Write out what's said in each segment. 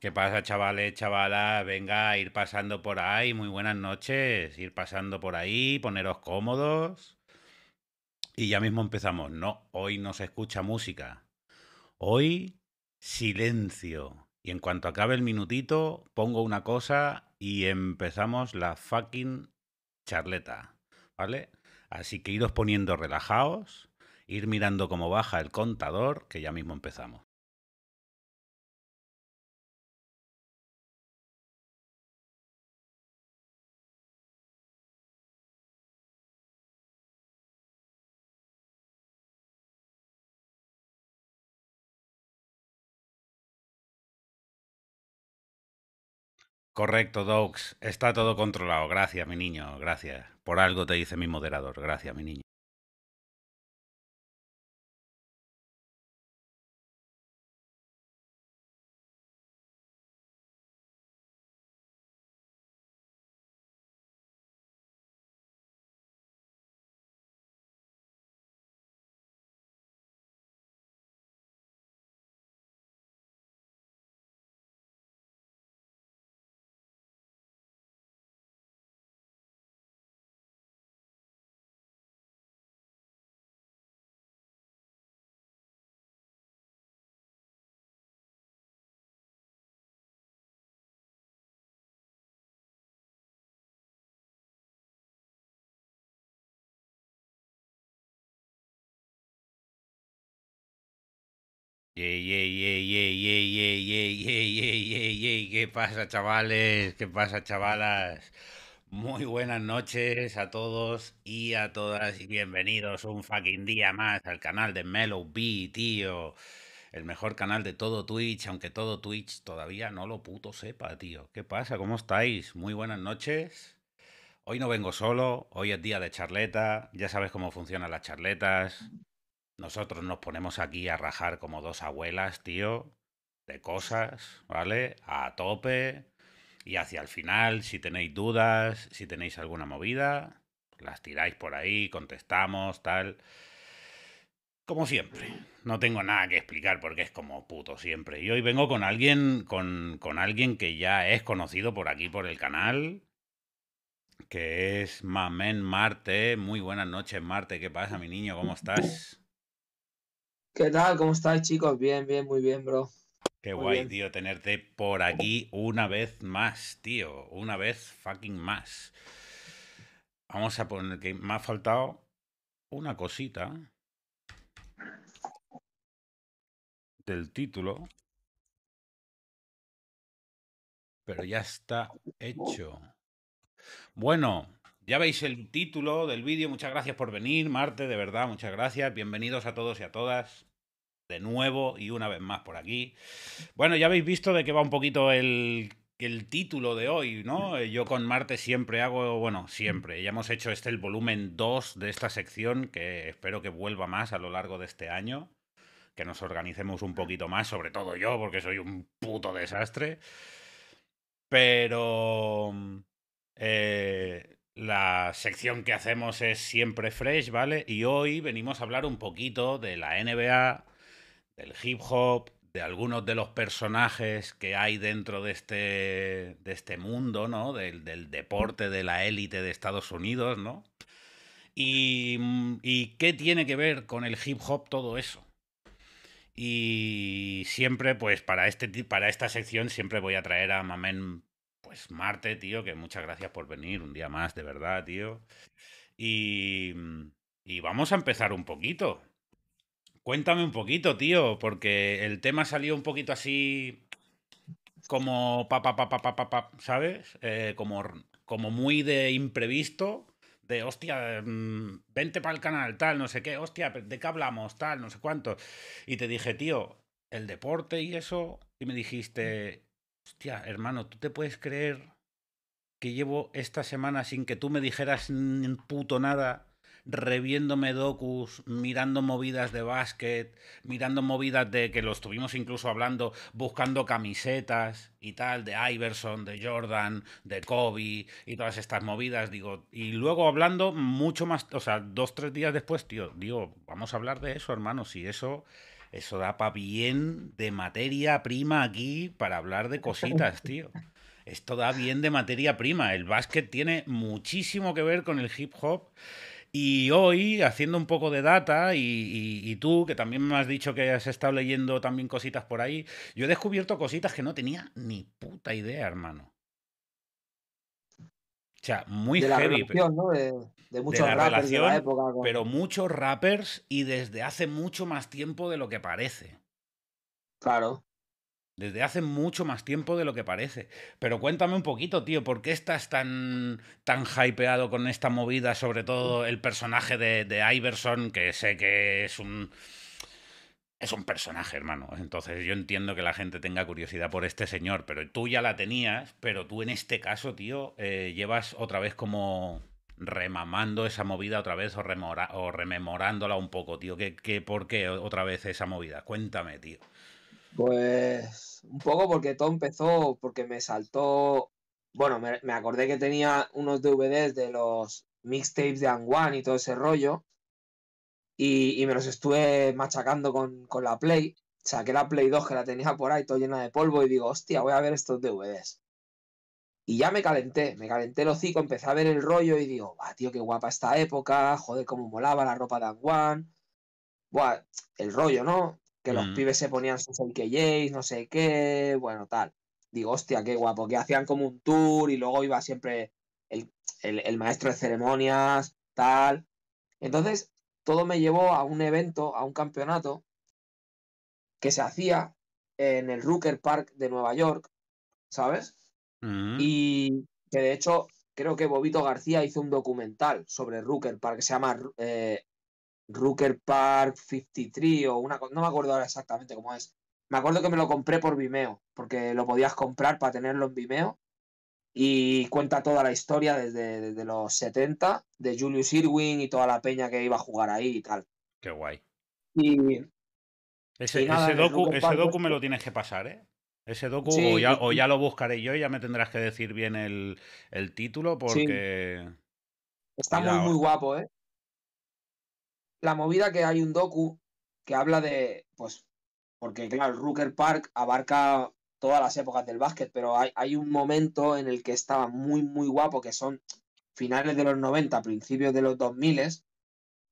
¿Qué pasa, chavales, chavalas? Venga, ir pasando por ahí. Muy buenas noches. Ir pasando por ahí, poneros cómodos. Y ya mismo empezamos. No, hoy no se escucha música. Hoy, silencio. Y en cuanto acabe el minutito, pongo una cosa y empezamos la fucking charleta. ¿Vale? Así que iros poniendo relajados, ir mirando cómo baja el contador, que ya mismo empezamos. Correcto, Dogs. Está todo controlado. Gracias, mi niño. Gracias. Por algo te dice mi moderador. Gracias, mi niño. ¿qué pasa, chavales? ¿Qué pasa, chavalas? Muy buenas noches a todos y a todas y bienvenidos un fucking día más al canal de Mellow B, tío. El mejor canal de todo Twitch, aunque todo Twitch todavía no lo puto sepa, tío. ¿Qué pasa? ¿Cómo estáis? Muy buenas noches. Hoy no vengo solo, hoy es día de charleta, ya sabes cómo funcionan las charletas. Nosotros nos ponemos aquí a rajar como dos abuelas, tío, de cosas, ¿vale? A tope. Y hacia el final, si tenéis dudas, si tenéis alguna movida, pues las tiráis por ahí, contestamos, tal. Como siempre, no tengo nada que explicar porque es como puto siempre. Y hoy vengo con alguien, con, alguien que ya es conocido por aquí, por el canal, que es Mamen Marte. Muy buenas noches, Marte. ¿Qué pasa, mi niño? ¿Cómo estás? ¿Qué tal? ¿Cómo estáis, chicos? Bien, bien, muy bien, bro. Qué guay, tío, tenerte por aquí una vez más, tío. Una vez fucking más. Vamos a poner que me ha faltado una cosita del título. Pero ya está hecho. Bueno, ya veis el título del vídeo. Muchas gracias por venir, Marte, de verdad, muchas gracias. Bienvenidos a todos y a todas de nuevo y una vez más por aquí. Bueno, ya habéis visto de qué va un poquito el, título de hoy, ¿no? Eh, yo con Marte siempre hago, bueno, siempre. Ya hemos hecho este el volumen 2 de esta sección, que espero que vuelva más a lo largo de este año. Que nos organicemos un poquito más, sobre todo yo, porque soy un puto desastre. Pero... Eh, la sección que hacemos es siempre fresh, ¿vale? Y hoy venimos a hablar un poquito de la NBA, del hip hop, de algunos de los personajes que hay dentro de este, de este mundo, ¿no? Del, deporte, de la élite de Estados Unidos, ¿no? Y, qué tiene que ver con el hip hop todo eso? Y siempre, pues para, este, para esta sección siempre voy a traer a Mamen pues Marte, tío, que muchas gracias por venir un día más, de verdad, tío. Y, vamos a empezar un poquito. Cuéntame un poquito, tío, porque el tema salió un poquito así como pa pa pa ¿sabes? Eh, como, como muy de imprevisto, de hostia, mm, vente para el canal, tal, no sé qué, hostia, ¿de qué hablamos? Tal, no sé cuánto. Y te dije, tío, el deporte y eso, y me dijiste, Hostia, hermano, ¿tú te puedes creer que llevo esta semana sin que tú me dijeras ni puto nada? Reviéndome docus, mirando movidas de básquet, mirando movidas de que lo estuvimos incluso hablando, buscando camisetas y tal, de Iverson, de Jordan, de Kobe y todas estas movidas, digo. Y luego hablando mucho más, o sea, dos, tres días después, tío, digo, vamos a hablar de eso, hermano, si eso eso da para bien de materia prima aquí para hablar de cositas, tío. Esto da bien de materia prima. El básquet tiene muchísimo que ver con el hip hop. Y hoy, haciendo un poco de data, y, tú, que también me has dicho que has estado leyendo también cositas por ahí, yo he descubierto cositas que no tenía ni puta idea, hermano. O sea, muy de La relación, de, muchos rappers de la época. Pero muchos rappers y desde hace mucho más tiempo de lo que parece. Claro. Desde hace mucho más tiempo de lo que parece. Pero cuéntame un poquito, tío, ¿por qué estás tan, tan hypeado con esta movida? Sobre todo el personaje de, de Iverson, que sé que es un es un personaje, hermano. Entonces yo entiendo que la gente tenga curiosidad por este señor, pero tú ya la tenías, pero tú en este caso, tío, eh, llevas otra vez como remamando esa movida otra vez o, o rememorándola un poco, tío. ¿Qué, ¿Qué, por qué otra vez esa movida? Cuéntame, tío. Pues un poco porque todo empezó, porque me saltó, bueno, me, me acordé que tenía unos DVDs de los mixtapes de Anguan y todo ese rollo y, me los estuve machacando con, la Play. Saqué la Play 2 que la tenía por ahí, toda llena de polvo, y digo, hostia, voy a ver estos DVDs. Y ya me calenté, me calenté el hocico, empecé a ver el rollo y digo, va, tío, qué guapa esta época, joder, cómo molaba la ropa de Anguan. Buah, el rollo, ¿no? Que los mm. pibes se ponían sus OKJs, no sé qué, bueno, tal. Digo, hostia, qué guapo, que hacían como un tour y luego iba siempre el, el maestro de ceremonias, tal. Entonces, todo me llevó a un evento, a un campeonato que se hacía en el Rooker Park de Nueva York, ¿sabes? Mm. Y que de hecho creo que Bobito García hizo un documental sobre Rooker Park que se llama Rucker eh, Rooker Park 53 o una no me acuerdo ahora exactamente cómo es. Me acuerdo que me lo compré por Vimeo, porque lo podías comprar para tenerlo en Vimeo y cuenta toda la historia desde, los 70 de Julius Irwin y toda la peña que iba a jugar ahí y tal. Qué guay. Y, ese, ese, docu, me lo tienes que pasar, ¿eh? Ese docu o, ya, lo buscaré yo y ya me tendrás que decir bien el, título porque... Está muy, muy guapo, ¿eh? La movida que hay un docu que habla de, pues, porque claro, el Rooker Park abarca todas las épocas del básquet, pero hay, hay, un momento en el que estaba muy, muy guapo, que son finales de los 90, principios de los 2000,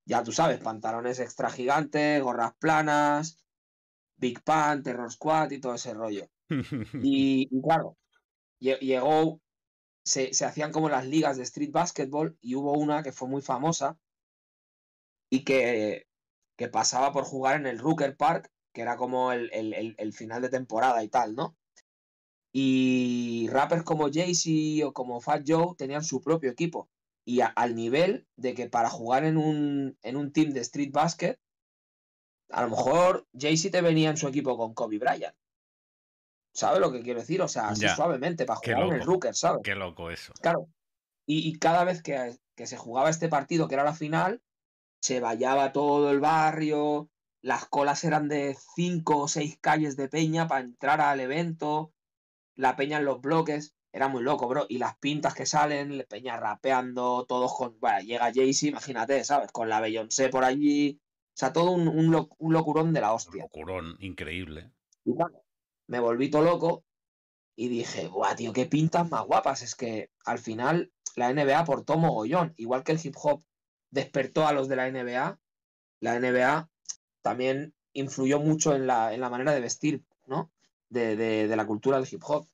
ya tú sabes, pantalones extra gigantes, gorras planas, Big Pan, Terror Squad y todo ese rollo. y, claro, llegó, se, hacían como las ligas de street basketball y hubo una que fue muy famosa y que, que pasaba por jugar en el rucker Park que era como el, final de temporada y tal, ¿no? Y rappers como Jay-Z o como Fat Joe tenían su propio equipo. Y al nivel de que para jugar en un, en un team de street basket, a lo mejor Jay-Z te venía en su equipo con Kobe Bryant. ¿Sabes lo que quiero decir? O sea, suavemente, para jugar en el Rooker, ¿sabes? Qué loco eso. Claro. Y, cada vez que, que, se jugaba este partido, que era la final, se vallaba todo el barrio, las colas eran de cinco o seis calles de peña para entrar al evento. La peña en los bloques. Era muy loco, bro. Y las pintas que salen, la peña rapeando, todos con. Bueno, llega jay imagínate, ¿sabes? Con la Beyoncé por allí. O sea, todo un, un, locurón de la hostia. Un locurón, increíble. Y bueno, me volví todo loco y dije, guau, tío, qué pintas más guapas. Es que al final la NBA por tomo mogollón. Igual que el hip hop despertó a los de la NBA, la NBA también influyó mucho en la, manera de vestir, ¿no? De, la cultura del hip hop.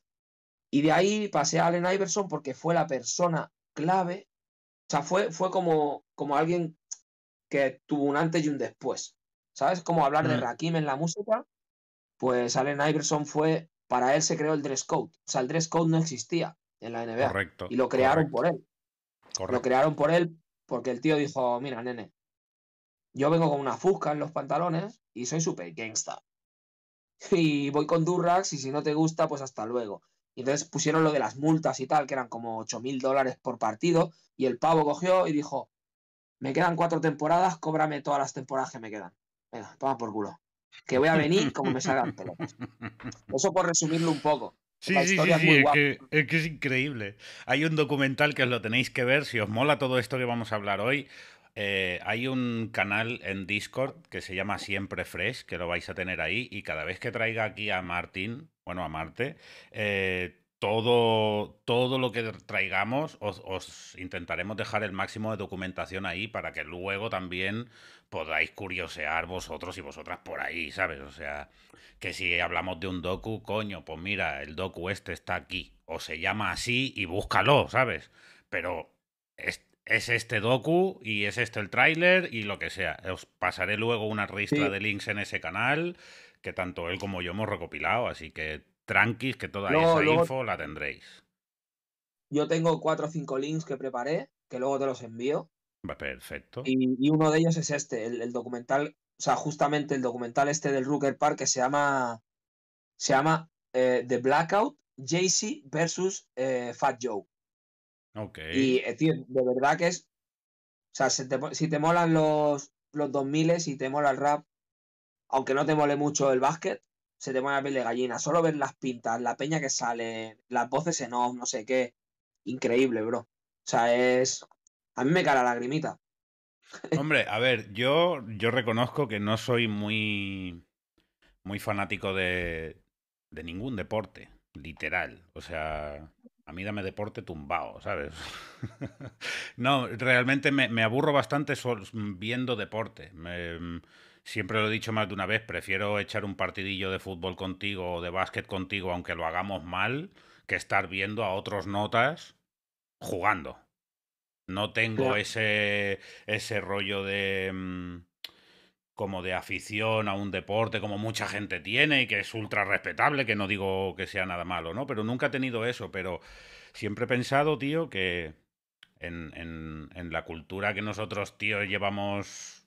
Y de ahí pasé a Allen Iverson porque fue la persona clave, o sea, fue, fue como, como alguien que tuvo un antes y un después, ¿sabes? Como hablar de mm. Rakim en la música, pues Allen Iverson fue, para él se creó el dress code, o sea, el dress code no existía en la NBA. Correcto. Y lo crearon por él. Correcto. Lo crearon por él porque el tío dijo, mira, nene, yo vengo con una fusca en los pantalones y soy súper gangsta. Y voy con Durrax y si no te gusta, pues hasta luego. Y entonces pusieron lo de las multas y tal, que eran como 8 mil dólares por partido. Y el pavo cogió y dijo, me quedan cuatro temporadas, cóbrame todas las temporadas que me quedan. Venga, toma por culo. Que voy a venir como me salgan pelotas. Eso por resumirlo un poco. Sí, sí, sí, es, que, es increíble. Hay un documental que os lo tenéis que ver si os mola todo esto que vamos a hablar hoy. Eh, hay un canal en Discord que se llama Siempre Fresh, que lo vais a tener ahí, y cada vez que traiga aquí a Martín, bueno, a Marte, eh, todo, todo lo que traigamos os, intentaremos dejar el máximo de documentación ahí para que luego también podáis curiosear vosotros y vosotras por ahí, ¿sabes? O sea, que si hablamos de un docu, coño, pues mira, el docu este está aquí, o se llama así y búscalo, ¿sabes? Pero es, es este docu y es este el tráiler y lo que sea. Os pasaré luego una revista de links en ese canal que tanto él como yo hemos recopilado, así que tranquis que toda esa info la tendréis. Yo tengo cuatro o cinco links que preparé, que luego te los envío. Perfecto. Y, uno de ellos es este, el, documental, o sea, justamente el documental este del Rucker Park que se llama, se llama eh, The Blackout, Jay-Z versus eh, Fat Joe y Y, eh, tío, de verdad que es. O sea, si te, molan los, los 2000 y te mola el rap, aunque no te mole mucho el básquet, se te pone la piel de gallina. Solo ver las pintas, la peña que sale, las voces en off, no sé qué. Increíble, bro. O sea, es. A mí me cae la lagrimita. Hombre, a ver, yo, yo reconozco que no soy muy. muy fanático de. de ningún deporte, literal. O sea a mí dame deporte tumbado, ¿sabes? no, realmente me, aburro bastante viendo deporte. siempre lo he dicho más de una vez, prefiero echar un partidillo de fútbol contigo o de básquet contigo, aunque lo hagamos mal, que estar viendo a otros notas jugando. No tengo ese, ese rollo de... Mm, como de afición a un deporte como mucha gente tiene y que es ultra respetable, que no digo que sea nada malo, ¿no? Pero nunca he tenido eso, pero siempre he pensado, tío, que en, en la cultura que nosotros, tío, llevamos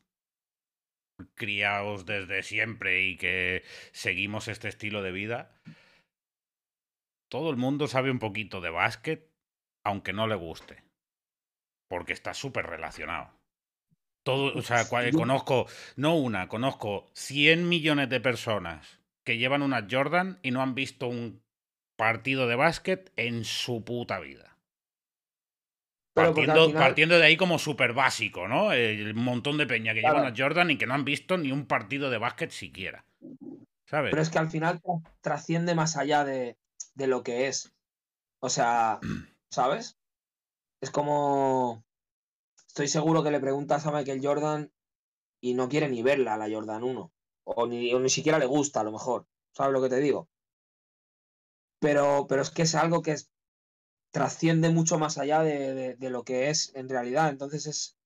criados desde siempre y que seguimos este estilo de vida, todo el mundo sabe un poquito de básquet, aunque no le guste, porque está súper relacionado o sea, eh, conozco, no una, conozco 100 millones de personas que llevan una Jordan y no han visto un partido de básquet en su puta vida. Partiendo, de ahí como súper básico, ¿no? El montón de peña que llevan a Jordan y que no han visto ni un partido de básquet siquiera. ¿Sabes? Pero es que al final trasciende más allá de, de lo que es. O sea, ¿sabes? Es como estoy seguro que le preguntas a Michael Jordan y no quiere ni verla, la Jordan 1. O ni, siquiera le gusta, a lo mejor. ¿Sabes lo que te digo? Pero, pero es que es algo que trasciende mucho más allá de, lo que es en realidad. Entonces es,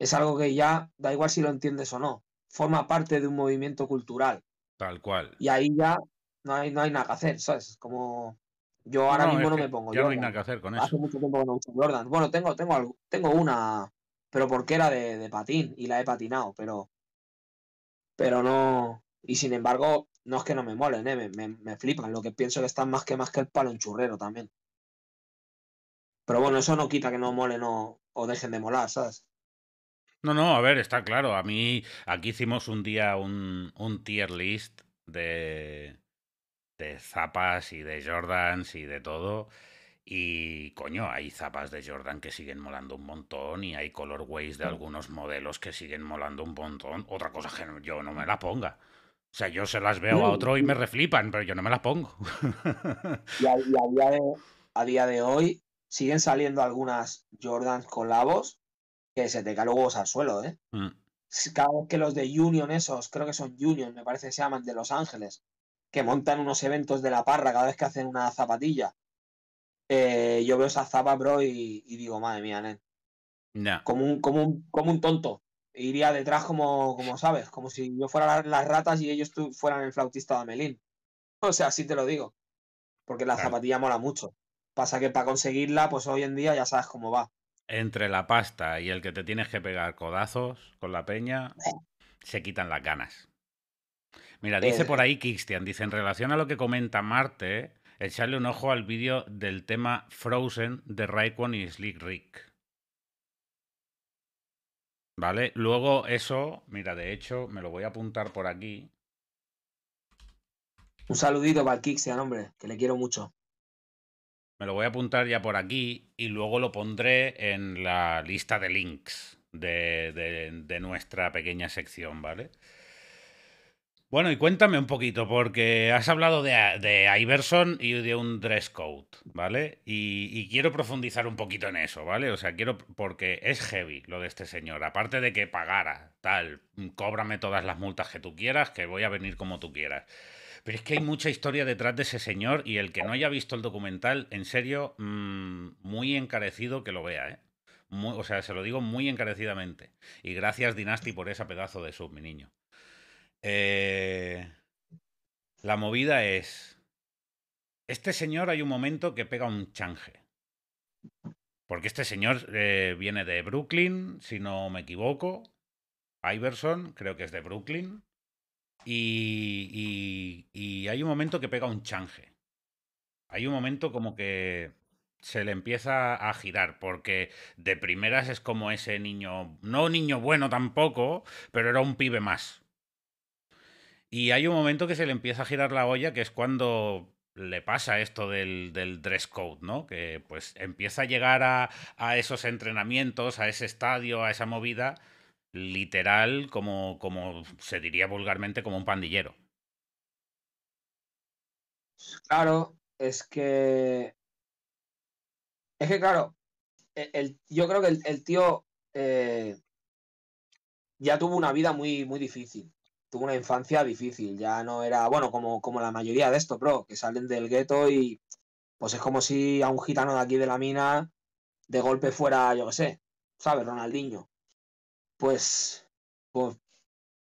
es algo que ya da igual si lo entiendes o no. Forma parte de un movimiento cultural. Tal cual. Y ahí ya no hay, nada que hacer, ¿sabes? Como yo ahora mismo no me pongo. Ya no hay nada que hacer con eso. Hace mucho tiempo que no uso Jordan. Bueno, tengo, tengo, tengo una pero porque era de, patín y la he patinado, pero, pero no. Y sin embargo, no es que no me molen, ¿eh? me, me, flipan. Lo que pienso que están más que más que el palo en churrero también. Pero bueno, eso no quita que no molen o, o dejen de molar, ¿sabes? No, no, a ver, está claro. A mí, aquí hicimos un día un, un tier list de, de zapas y de Jordans y de todo. Y coño, hay zapas de Jordan que siguen molando un montón y hay colorways de mm. algunos modelos que siguen molando un montón. Otra cosa que yo no me la ponga. O sea, yo se las veo a otro y me reflipan, pero yo no me las pongo. y, a, día de, hoy siguen saliendo algunas Jordans colabos que se te caen huevos al suelo, ¿eh? Mm. Cada vez que los de Union, esos, creo que son Union, me parece que se llaman, de Los Ángeles, que montan unos eventos de la parra cada vez que hacen una zapatilla eh, yo veo esa zapa, bro, y, digo, madre mía, nen. Como, un, como, como un tonto. Iría detrás como, como sabes, como si yo fuera las ratas y ellos fueran el flautista de Amelín. O sea, así te lo digo. Porque la zapatilla mola mucho. Pasa que para conseguirla, pues hoy en día ya sabes cómo va. Entre la pasta y el que te tienes que pegar codazos con la peña, se quitan las ganas. Mira, dice eh. por ahí Kistian, dice, en relación a lo que comenta Marte, echarle un ojo al vídeo del tema Frozen de Raekwon y Slick Rick. ¿Vale? Luego eso, mira, de hecho, me lo voy a apuntar por aquí. Un saludito para el hombre, que le quiero mucho. Me lo voy a apuntar ya por aquí y luego lo pondré en la lista de links de, de nuestra pequeña sección, ¿vale? Bueno, y cuéntame un poquito, porque has hablado de, Iverson y de un dress code, ¿vale? Y, quiero profundizar un poquito en eso, ¿vale? O sea, quiero, porque es heavy lo de este señor, aparte de que pagara, tal, cóbrame todas las multas que tú quieras, que voy a venir como tú quieras. Pero es que hay mucha historia detrás de ese señor y el que no haya visto el documental, en serio, mm, muy encarecido que lo vea, ¿eh? Muy, o sea, se lo digo muy encarecidamente. Y gracias, Dinasti, por ese pedazo de sub, mi niño. Eh, la movida es. Este señor hay un momento que pega un change. Porque este señor eh, viene de Brooklyn, si no me equivoco. Iverson, creo que es de Brooklyn. Y, y, hay un momento que pega un change. Hay un momento como que se le empieza a girar, porque de primeras es como ese niño, no niño bueno tampoco, pero era un pibe más. Y hay un momento que se le empieza a girar la olla, que es cuando le pasa esto del, dress code, ¿no? Que pues empieza a llegar a, esos entrenamientos, a ese estadio, a esa movida, literal, como, se diría vulgarmente, como un pandillero. Claro, es que. Es que, claro, e-, yo creo que el, tío eh, ya tuvo una vida muy, muy difícil tuvo una infancia difícil, ya no era, bueno, como, como la mayoría de estos, bro, que salen del gueto y pues es como si a un gitano de aquí de la mina de golpe fuera, yo qué sé, ¿sabes? Ronaldinho. Pues, pues,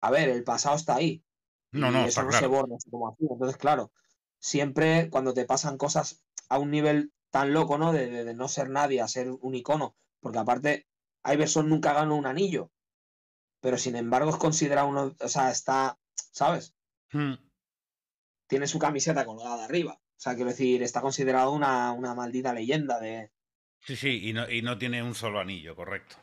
a ver, el pasado está ahí. No, no, y eso no se borra, como así. Entonces, claro, siempre cuando te pasan cosas a un nivel tan loco, ¿no? De, no ser nadie, a ser un icono, porque aparte, Iverson nunca ganó un anillo pero sin embargo es considerado uno, o sea, está, ¿sabes? Hmm. Tiene su camiseta colgada arriba. O sea, quiero decir, está considerado una, una maldita leyenda de... Sí, sí, y no, tiene un solo anillo, correcto.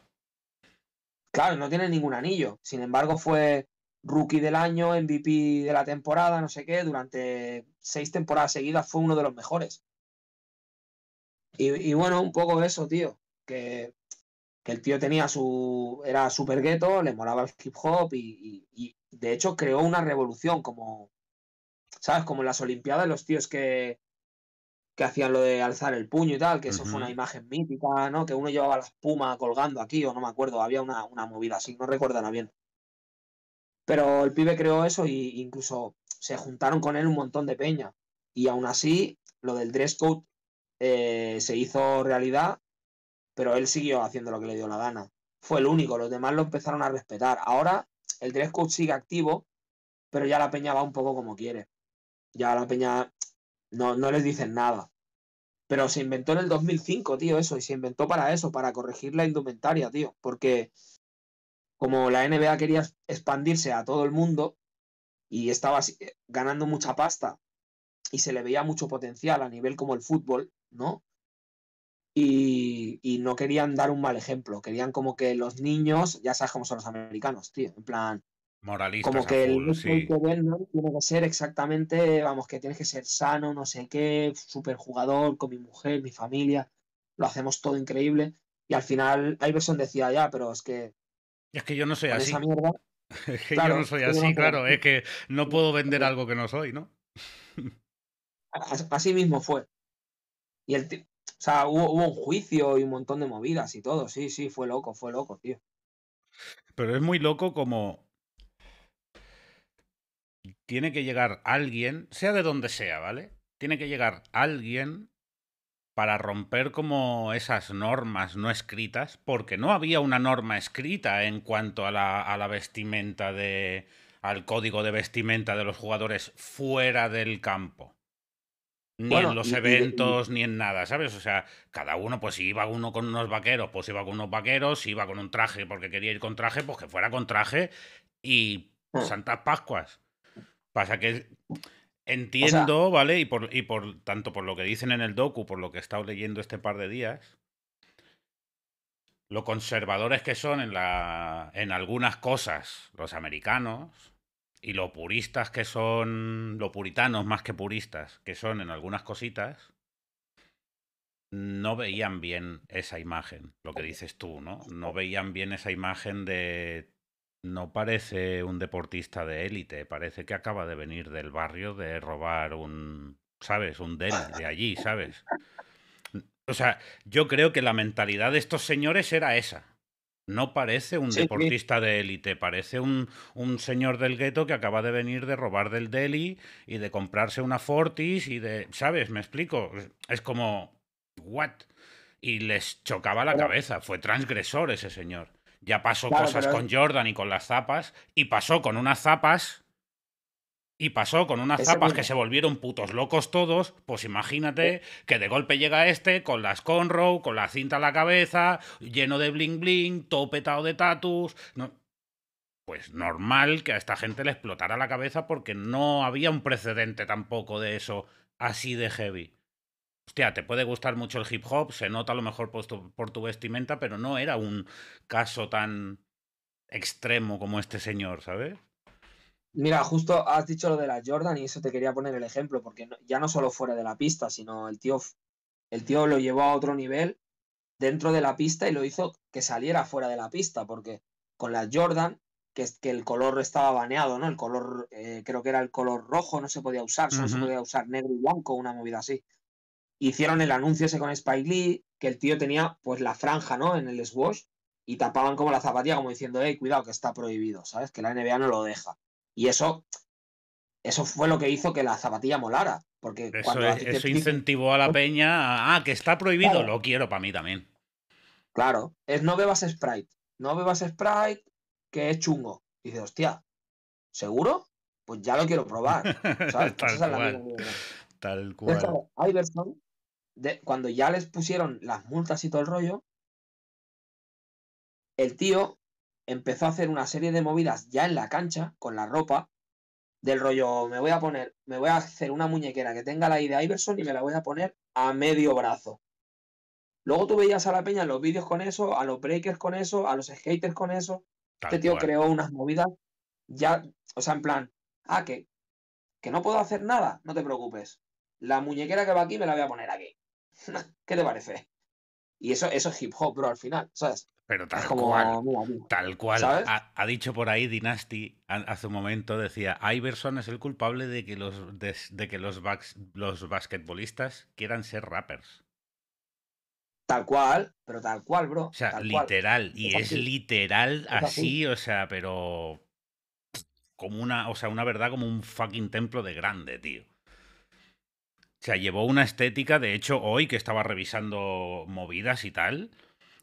Claro, no tiene ningún anillo. Sin embargo, fue rookie del año, MVP de la temporada, no sé qué, durante seis temporadas seguidas fue uno de los mejores. Y, y bueno, un poco de eso, tío, que el tío tenía su. era súper gueto, le moraba el hip hop y, de hecho creó una revolución, como. ¿Sabes? Como en las Olimpiadas, los tíos que, que hacían lo de alzar el puño y tal, que eso fue una imagen mítica, ¿no? Que uno llevaba la espuma colgando aquí, o no me acuerdo, había una, movida así, no recuerdan bien. Pero el pibe creó eso e incluso se juntaron con él un montón de peña. Y aún así, lo del dress code eh, se hizo realidad pero él siguió haciendo lo que le dio la gana. Fue el único, los demás lo empezaron a respetar. Ahora el dress sigue activo, pero ya la peña va un poco como quiere. Ya la peña no, no les dicen nada. Pero se inventó en el 2005, tío, eso, y se inventó para eso, para corregir la indumentaria, tío, porque como la NBA quería expandirse a todo el mundo y estaba eh, ganando mucha pasta y se le veía mucho potencial a nivel como el fútbol, ¿no? y, no querían dar un mal ejemplo. Querían como que los niños, ya sabes cómo son los americanos, tío, en plan. Moralistas. Como que el sí. tiene que ser exactamente, vamos, que tienes que ser sano, no sé qué, jugador con mi mujer, mi familia, lo hacemos todo increíble. Y al final, Iverson decía ya, pero es que. Es que yo no soy así. es que yo no soy así, claro, es que no puedo vender algo que no soy, ¿no? así mismo fue. Y el, o sea, hubo, un juicio y un montón de movidas y todo. Sí, sí, fue loco, fue loco, tío. Pero es muy loco como. Tiene que llegar alguien, sea de donde sea, ¿vale? Tiene que llegar alguien para romper como esas normas no escritas, porque no había una norma escrita en cuanto a la, a la vestimenta de. al código de vestimenta de los jugadores fuera del campo ni en los eventos, ni en nada, ¿sabes? O sea, cada uno, pues si iba uno con unos vaqueros, pues iba con unos vaqueros, si iba con un traje porque quería ir con traje, pues que fuera con traje y ah. Santas Pascuas. Pasa que entiendo, ¿vale? Y por, y por tanto por lo que dicen en el docu, por lo que he estado leyendo este par de días, lo conservadores que son en, la, en algunas cosas los americanos, y los puristas que son, los puritanos más que puristas, que son en algunas cositas, no veían bien esa imagen, lo que dices tú, ¿no? No veían bien esa imagen de... No parece un deportista de élite, parece que acaba de venir del barrio de robar un, ¿sabes? Un deli de allí, ¿sabes? O sea, yo creo que la mentalidad de estos señores era esa. No parece un deportista de élite, parece un, un señor del gueto que acaba de venir de robar del deli y de comprarse una Fortis y de, ¿sabes? Me explico. Es como, ¿what? Y les chocaba la cabeza. Fue transgresor ese señor. Ya pasó cosas con Jordan y con las zapas y pasó con unas zapas y pasó con unas zapas que se volvieron putos locos todos. Pues imagínate eh. que de golpe llega este con las Conroe, con la cinta a la cabeza, lleno de bling bling, todo petado de tatus. No. Pues normal que a esta gente le explotara la cabeza porque no había un precedente tampoco de eso así de heavy. Hostia, te puede gustar mucho el hip hop, se nota a lo mejor por tu vestimenta, pero no era un caso tan extremo como este señor, ¿sabes? Mira, justo has dicho lo de la Jordan y eso te quería poner el ejemplo, porque ya no solo fuera de la pista, sino el tío, el tío lo llevó a otro nivel dentro de la pista y lo hizo que saliera fuera de la pista, porque con la Jordan, que, que el color estaba baneado, ¿no? El color, eh, creo que era el color rojo, no se podía usar, solo se podía usar negro y blanco, una movida así. Hicieron el anuncio ese con Spike Lee, que el tío tenía pues la franja, ¿no? En el squash, y tapaban como la zapatilla, como diciendo, hey, cuidado, que está prohibido, ¿sabes? Que la NBA no lo deja. Y eso, eso fue lo que hizo que la zapatilla molara. Porque eso, incentivó a la peña a, ah, que está prohibido, lo quiero para mí también. Claro, es no bebas Sprite. No bebas Sprite, que es chungo. dice, hostia, ¿seguro? Pues ya lo quiero probar. Pues tal, cual. de, cuando ya les pusieron las multas y todo el rollo, el tío empezó a hacer una serie de movidas ya en la cancha, con la ropa, del rollo, me voy a poner, me voy a hacer una muñequera que tenga la idea de Iverson y me la voy a poner a medio brazo. Luego tú veías a la peña en los vídeos con eso, a los breakers con eso, a los skaters con eso. este tío creó unas movidas ya, o sea, en plan, ah, que, que no puedo hacer nada, no te preocupes. La muñequera que va aquí me la voy a poner aquí. ¿Qué te parece? Y eso, eso es hip hop, bro, al final, ¿sabes? Pero tal cual. tal cual. Ha, dicho por ahí Dynasty hace un momento, decía, Iverson es el culpable de que los, de, que los, los basquetbolistas quieran ser rappers. Tal cual, pero tal cual, bro. O sea, literal. Y es, literal así, así, o sea, pero. Como una. O sea, una verdad como un fucking templo de grande, tío. O sea, llevó una estética, de hecho, hoy que estaba revisando movidas y tal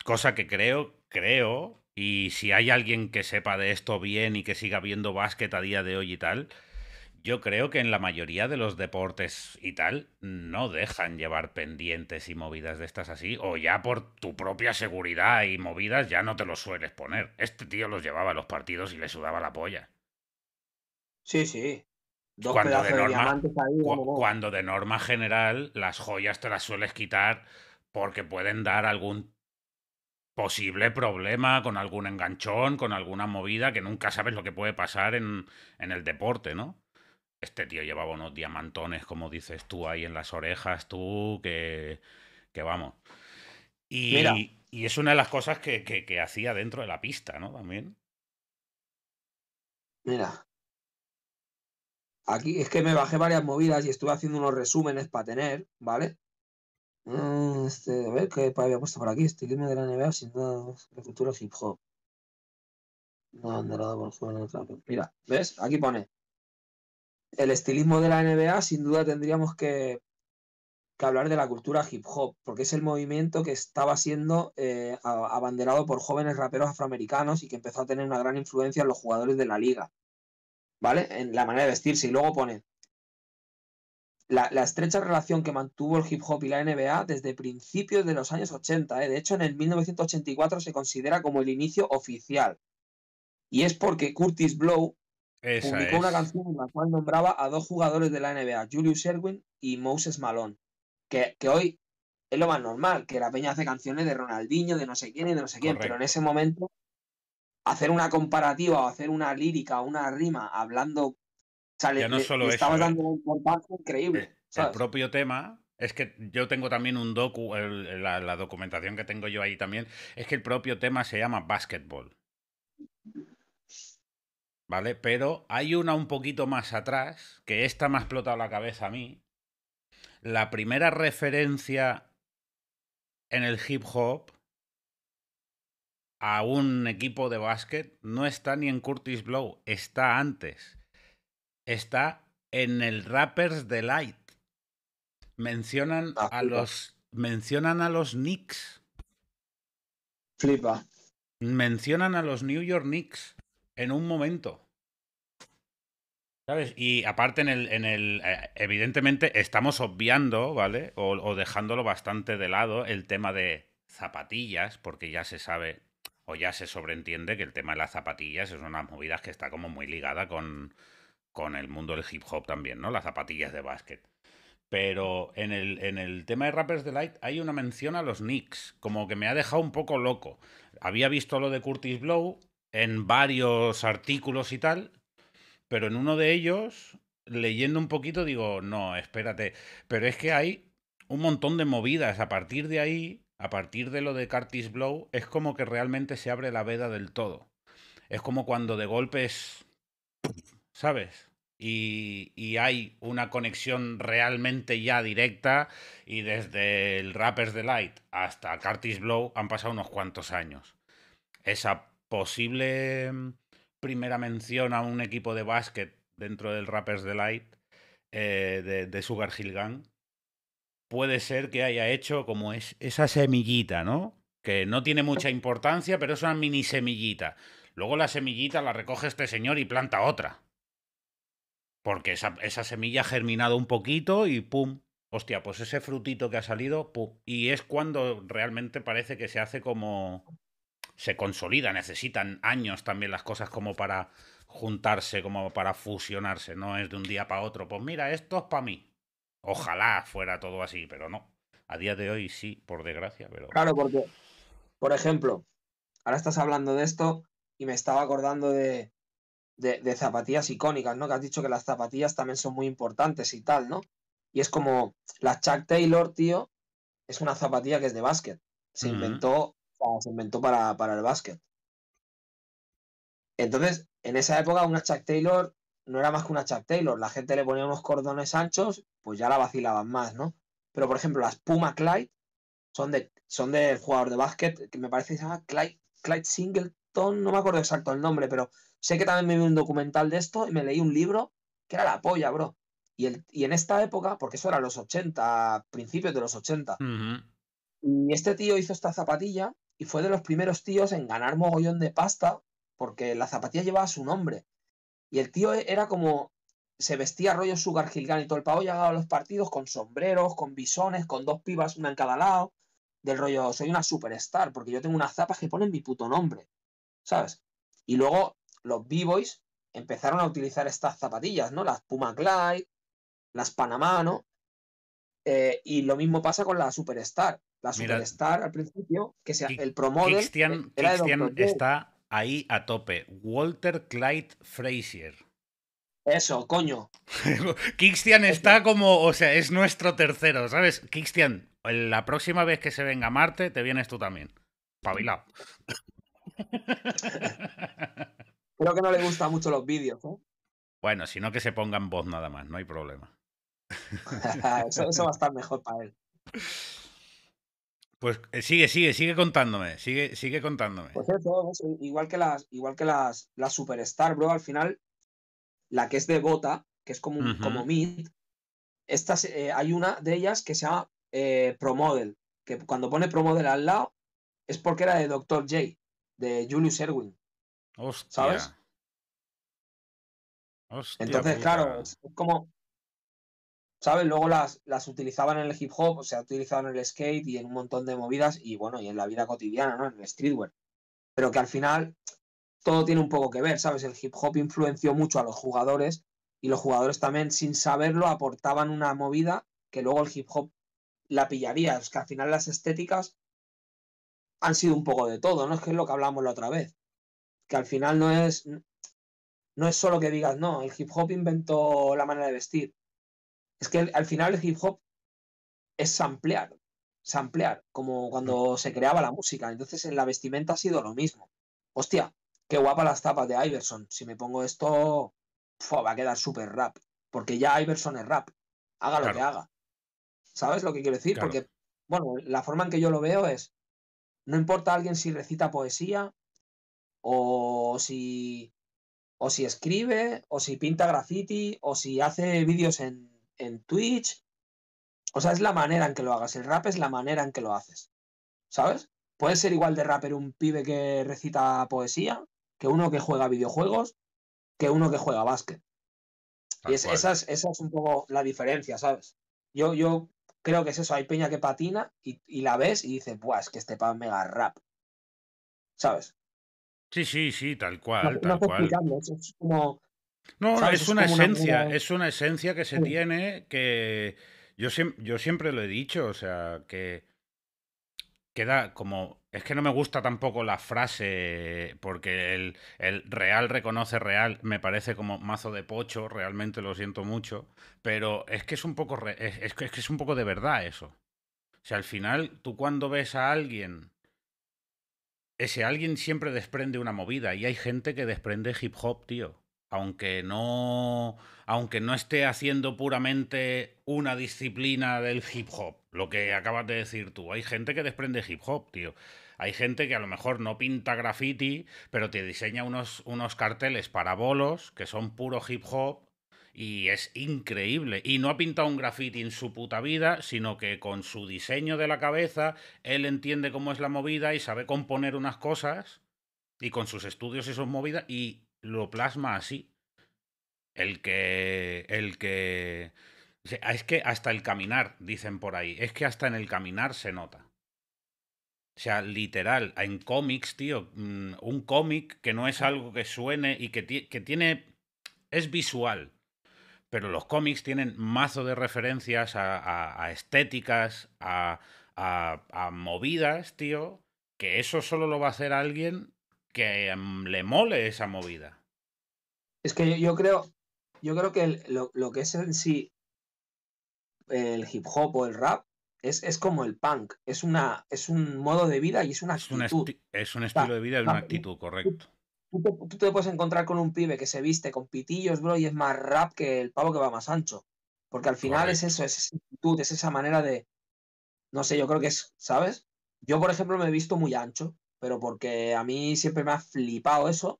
cosa que creo, creo, y si hay alguien que sepa de esto bien y que siga viendo básquet a día de hoy y tal, yo creo que en la mayoría de los deportes y tal no dejan llevar pendientes y movidas de estas así, o ya por tu propia seguridad y movidas ya no te los sueles poner. Este tío los llevaba a los partidos y le sudaba la polla. Sí, sí. cuando de norma general las joyas te las sueles quitar porque pueden dar algún posible problema con algún enganchón, con alguna movida, que nunca sabes lo que puede pasar en, el deporte, ¿no? Este tío llevaba unos diamantones, como dices tú, ahí en las orejas, tú, que, vamos. Y, y es una de las cosas que, que, que hacía dentro de la pista, ¿no? También. Mira, aquí es que me bajé varias movidas y estuve haciendo unos resúmenes para tener, ¿vale? Eh, este, a ver qué había puesto por aquí. Estilismo de la NBA sin duda la cultura hip hop. Mira, ¿ves? Aquí pone. El estilismo de la NBA, sin duda tendríamos que, que hablar de la cultura hip hop, porque es el movimiento que estaba siendo eh, abanderado por jóvenes raperos afroamericanos y que empezó a tener una gran influencia en los jugadores de la liga. ¿Vale? En la manera de vestirse. Y luego pone la, estrecha relación que mantuvo el hip hop y la NBA desde principios de los años 80. ¿eh? De hecho, en el 1984 se considera como el inicio oficial. Y es porque Curtis Blow publicó una canción en la cual nombraba a dos jugadores de la NBA, Julius Erwin y Moses Malone. Que, que hoy es lo más normal, que la peña hace canciones de Ronaldinho, de no sé quién y de no sé quién. Pero en ese momento, hacer una comparativa o hacer una lírica o una rima hablando ya no solo eso, estamos ¿eh? dando un increíble. Eh, el propio tema es que yo tengo también un docu, la, la, documentación que tengo yo ahí también, es que el propio tema se llama basketball ¿Vale? Pero hay una un poquito más atrás, que esta me ha explotado la cabeza a mí. La primera referencia en el hip hop a un equipo de básquet no está ni en Curtis Blow, está antes está en el Rappers Delight. Mencionan ah, a los. Mencionan a los Knicks. Flipa. Mencionan a los New York Knicks en un momento. ¿Sabes? Y aparte en el, en el eh, evidentemente estamos obviando, ¿vale? O, o, dejándolo bastante de lado el tema de zapatillas, porque ya se sabe o ya se sobreentiende que el tema de las zapatillas es una movida que está como muy ligada con, con el mundo del hip hop también, ¿no? Las zapatillas de básquet. Pero en el, en el tema de Rappers Delight hay una mención a los Knicks, como que me ha dejado un poco loco. Había visto lo de Curtis Blow en varios artículos y tal, pero en uno de ellos, leyendo un poquito, digo, no, espérate. Pero es que hay un montón de movidas. A partir de ahí, a partir de lo de Curtis Blow, es como que realmente se abre la veda del todo. Es como cuando de golpes ¿sabes? Y, hay una conexión realmente ya directa y desde el Rappers Delight hasta Curtis Blow han pasado unos cuantos años. Esa posible mm, primera mención a un equipo de básquet dentro del Rappers Delight eh, de, Sugar Hill Gang puede ser que haya hecho como es, esa semillita, ¿no? Que no tiene mucha importancia, pero es una mini semillita. Luego la semillita la recoge este señor y planta otra. Porque esa, semilla ha germinado un poquito y pum, hostia, pues ese frutito que ha salido, pum. Y es cuando realmente parece que se hace como... Se consolida, necesitan años también las cosas como para juntarse, como para fusionarse. No es de un día para otro. Pues mira, esto es para mí. Ojalá fuera todo así, pero no. A día de hoy sí, por desgracia, pero. Claro, porque, por ejemplo, ahora estás hablando de esto y me estaba acordando de de, zapatillas icónicas, ¿no? Que has dicho que las zapatillas también son muy importantes y tal, ¿no? Y es como la Chuck Taylor, tío, es una zapatilla que es de básquet. Se inventó, se inventó para, para el básquet. Entonces, en esa época, una Chuck Taylor no era más que una Chuck Taylor. La gente le ponía unos cordones anchos, pues ya la vacilaban más, ¿no? Pero, por ejemplo, las Puma Clyde son de son del jugador de básquet, que me parece que se llama Clyde, Clyde Singleton, no me acuerdo exacto el nombre, pero Sé que también me vi un documental de esto y me leí un libro que era la polla, bro. Y, el, y en esta época, porque eso era los 80, principios de los 80, y este tío hizo esta zapatilla y fue de los primeros tíos en ganar mogollón de pasta porque la zapatilla llevaba su nombre. Y el tío era como. Se vestía rollo Sugar Gilgan y todo el pavo llegaba a los partidos con sombreros, con bisones, con dos pibas, una en cada lado. Del rollo, soy una superstar, porque yo tengo unas zapas que ponen mi puto nombre. ¿Sabes? Y luego los B-Boys empezaron a utilizar estas zapatillas, ¿no? Las Puma Clyde, las Panamá, ¿no? Eh, y lo mismo pasa con la Superstar. La Superstar al principio, que sea el promotor. Christian, eh, está ahí a tope. Walter Clyde Frazier. Eso, coño. Kixtian está como, o sea, es nuestro tercero, ¿sabes? Kixtian, la próxima vez que se venga Marte, te vienes tú también. Pabilao. Creo que no le gustan mucho los vídeos. ¿eh? Bueno, sino que se pongan voz nada más, no hay problema. eso, va a estar mejor para él. Pues eh, sigue, sigue, sigue contándome, sigue, sigue contándome. Pues eso, igual que las, igual que las, las Superstar, bro, al final, la que es de bota, que es como, como mid, eh, hay una de ellas que se llama eh, Model, que cuando pone model al lado es porque era de Dr. J, de Julius Erwin. ¿Sabes? Entonces, claro, es como. ¿Sabes? Luego las, las utilizaban en el hip hop, o ha utilizado en el skate y en un montón de movidas y bueno, y en la vida cotidiana, ¿no? En el streetwear. Pero que al final todo tiene un poco que ver, ¿sabes? El hip hop influenció mucho a los jugadores y los jugadores también, sin saberlo, aportaban una movida que luego el hip hop la pillaría. Es que al final las estéticas han sido un poco de todo, ¿no? Es que es lo que hablábamos la otra vez que al final no es, no es solo que digas, no, el hip hop inventó la manera de vestir. Es que al final el hip hop es samplear, samplear, como cuando mm. se creaba la música. Entonces en la vestimenta ha sido lo mismo. Hostia, qué guapa las tapas de Iverson. Si me pongo esto, va a quedar súper rap. Porque ya Iverson es rap. Haga lo que haga. ¿Sabes lo que quiero decir? Porque, bueno, la forma en que yo lo veo es, no importa a alguien si recita poesía o si, o si escribe, o si pinta graffiti, o si hace vídeos en, Twitch. O sea, es la manera en que lo hagas. El rap es la manera en que lo haces. ¿Sabes? Puede ser igual de rapper un pibe que recita poesía, que uno que juega videojuegos, que uno que juega básquet. Y es, esa, es, un poco la diferencia, ¿sabes? Yo, yo creo que es eso, hay peña que patina y, y la ves y dices, buah, es que este pan mega rap. ¿Sabes? Sí, sí, sí, tal cual. No, es no, es una esencia, es una esencia que se tiene que yo, siempre, lo he dicho, o sea, que queda como... Es que no me gusta tampoco la frase, porque el, real reconoce real, me parece como mazo de pocho, realmente lo siento mucho, pero es que es un poco, es, que es un poco de verdad eso. O sea, al final, tú cuando ves a alguien ese alguien siempre desprende una movida y hay gente que desprende hip hop, tío. Aunque no, aunque no esté haciendo puramente una disciplina del hip hop, lo que acabas de decir tú, hay gente que desprende hip hop, tío. Hay gente que a lo mejor no pinta graffiti, pero te diseña unos, unos carteles para bolos que son puro hip hop y es increíble. Y no ha pintado un graffiti en su puta vida, sino que con su diseño de la cabeza, él entiende cómo es la movida y sabe componer unas cosas, y con sus estudios y sus movidas, y lo plasma así. El que. El que. Ah, es que hasta el caminar, dicen por ahí. Es que hasta en el caminar se nota. O sea, literal, en cómics, tío, mm, un cómic que no es algo que suene y que, que tiene... Es visual pero los cómics tienen mazo de referencias a, estéticas, a, movidas, tío, que eso solo lo va a hacer alguien que em, le mole esa movida. Es que yo, creo, yo creo que lo, que es en sí el hip hop o el rap es, como el punk, es, una, es un modo de vida y es una actitud. Es un, estilo de vida y una actitud, correcto Tú te, puedes encontrar con un pibe que se viste con pitillos, bro, y es más rap que el pavo que va más ancho. Porque al final es eso, es esa es esa manera de. No sé, yo creo que es, ¿sabes? Yo, por ejemplo, me he visto muy ancho, pero porque a mí siempre me ha flipado eso.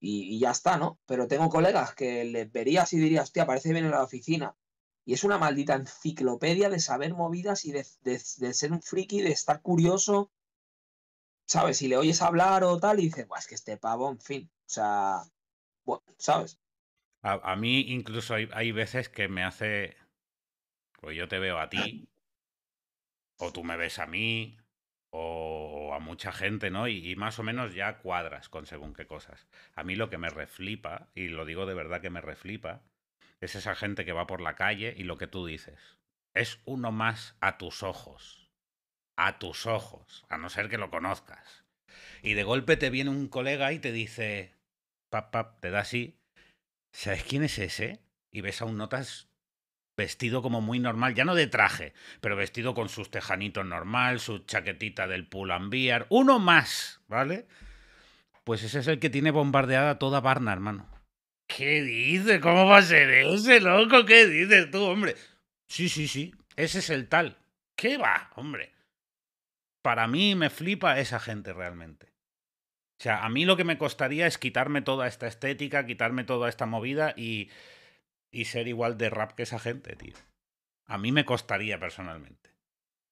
Y, ya está, ¿no? Pero tengo colegas que les verías y dirías, hostia, parece bien en la oficina. Y es una maldita enciclopedia de saber movidas y de ser un friki, de estar curioso, ¿sabes? Si le oyes hablar o tal y dices, es que este pavón fin, o sea, bueno, ¿sabes? A, mí incluso hay, hay, veces que me hace, pues yo te veo a ti, o tú me ves a mí, o a mucha gente, ¿no? y, más o menos ya cuadras con según qué cosas. A mí lo que me reflipa, y lo digo de verdad que me reflipa, es esa gente que va por la calle y lo que tú dices. Es uno más a tus ojos a tus ojos, a no ser que lo conozcas. Y de golpe te viene un colega y te dice, pap, pap, te da así, ¿sabes quién es ese? Y ves a un notas vestido como muy normal, ya no de traje, pero vestido con sus tejanitos normal, su chaquetita del pull and uno más, ¿vale? Pues ese es el que tiene bombardeada toda Barna, hermano. ¿Qué dices? ¿Cómo va a ser ese, loco? ¿Qué dices tú, hombre? Sí, sí, sí, ese es el tal. ¿Qué va, hombre? para mí me flipa esa gente realmente. O sea, a mí lo que me costaría es quitarme toda esta estética, quitarme toda esta movida y, ser igual de rap que esa gente, tío. A mí me costaría personalmente.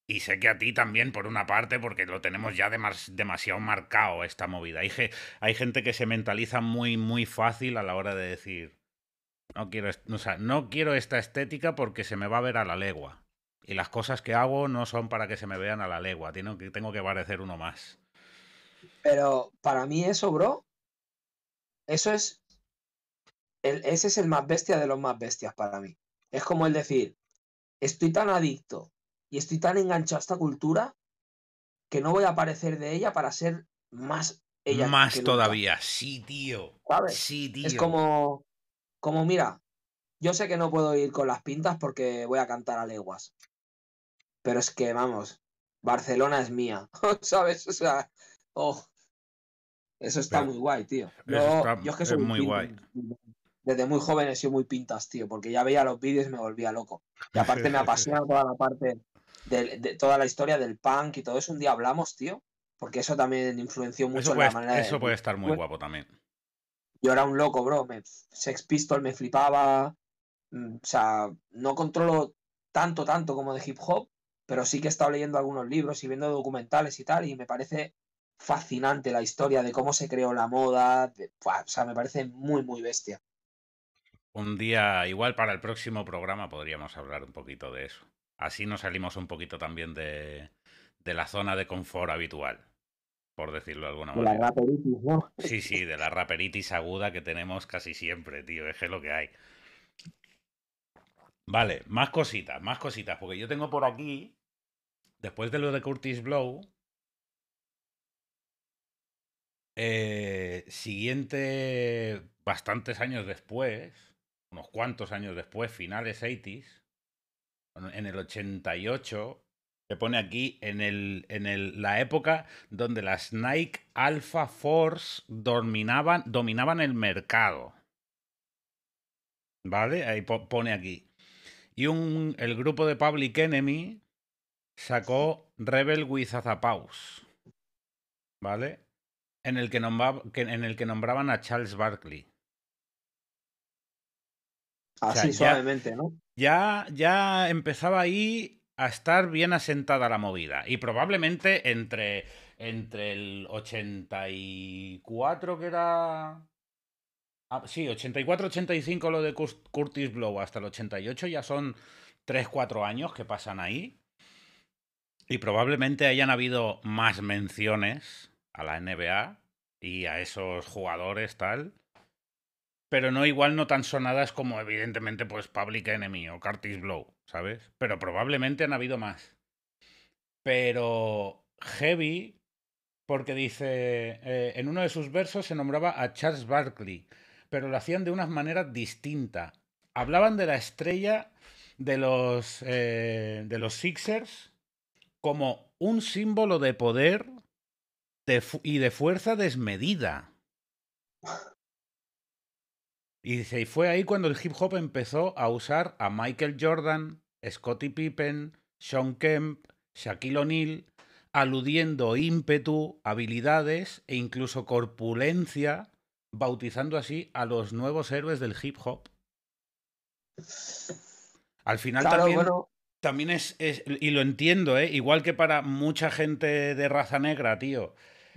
Y sé que a ti también, por una parte, porque lo tenemos ya demasiado marcado esta movida. Hay, hay, gente que se mentaliza muy, muy fácil a la hora de decir, no quiero, no quiero esta estética porque se me va a ver a la legua. Y las cosas que hago no son para que se me vean a la legua, tengo que, tengo que parecer uno más. Pero para mí eso, bro, eso es... El, ese es el más bestia de los más bestias para mí. Es como el decir, estoy tan adicto y estoy tan enganchado a esta cultura que no voy a parecer de ella para ser más ella. Más todavía, sí, tío. ¿Sabes? Sí, tío. Es como, como, mira, yo sé que no puedo ir con las pintas porque voy a cantar a leguas. Pero es que, vamos, Barcelona es mía, ¿sabes? O sea, oh, eso está muy guay, tío. Yo, es que soy muy guay. Desde muy joven he sido muy pintas, tío, porque ya veía los vídeos y me volvía loco. Y aparte me apasiona toda la parte de, toda la historia del punk y todo eso. Un día hablamos, tío, porque eso también influenció mucho en la manera de... Eso puede estar muy pues guapo también. Yo era un loco, bro. Sex Pistol me flipaba. Mm, o sea, no controlo tanto, tanto como de hip hop, pero sí que he estado leyendo algunos libros y viendo documentales y tal, y me parece fascinante la historia de cómo se creó la moda, o sea, me parece muy, muy bestia. Un día, igual para el próximo programa podríamos hablar un poquito de eso. Así nos salimos un poquito también de, la zona de confort habitual, por decirlo de alguna manera. la raperitis, ¿no? Sí, sí, de la raperitis aguda que tenemos casi siempre, tío, es es lo que hay. Vale, más cositas, más cositas, porque yo tengo por aquí después de lo de Curtis Blow, eh, siguiente, bastantes años después, unos cuantos años después, finales 80s, en el 88, se pone aquí en, la época donde las Nike Alpha Force dominaban, dominaban el mercado. ¿Vale? Ahí pone aquí. Y el grupo de Public Enemy sacó Rebel with Azapaus, ¿vale? En el, que en el que nombraban a Charles Barkley. Así suavemente, ya, ¿no? Ya, empezaba ahí a estar bien asentada la movida. Y probablemente entre, entre el 84, que era. Ah, sí, 84-85 lo de Curtis Blow hasta el 88 ya son 3-4 años que pasan ahí. Y probablemente hayan habido más menciones a la NBA y a esos jugadores tal, pero no igual no tan sonadas como evidentemente pues Public Enemy o Curtis Blow, ¿sabes? Pero probablemente han habido más. Pero Heavy, porque dice, eh, en uno de sus versos se nombraba a Charles Barkley, pero lo hacían de una manera distinta. Hablaban de la estrella de los, eh, de los Sixers como un símbolo de poder y de fuerza desmedida. Y dice, fue ahí cuando el hip hop empezó a usar a Michael Jordan, Scottie Pippen, Sean Kemp, Shaquille O'Neal, aludiendo ímpetu, habilidades e incluso corpulencia, bautizando así a los nuevos héroes del hip hop. Al final también también es, y lo entiendo, ¿eh? igual que para mucha gente de raza negra, tío,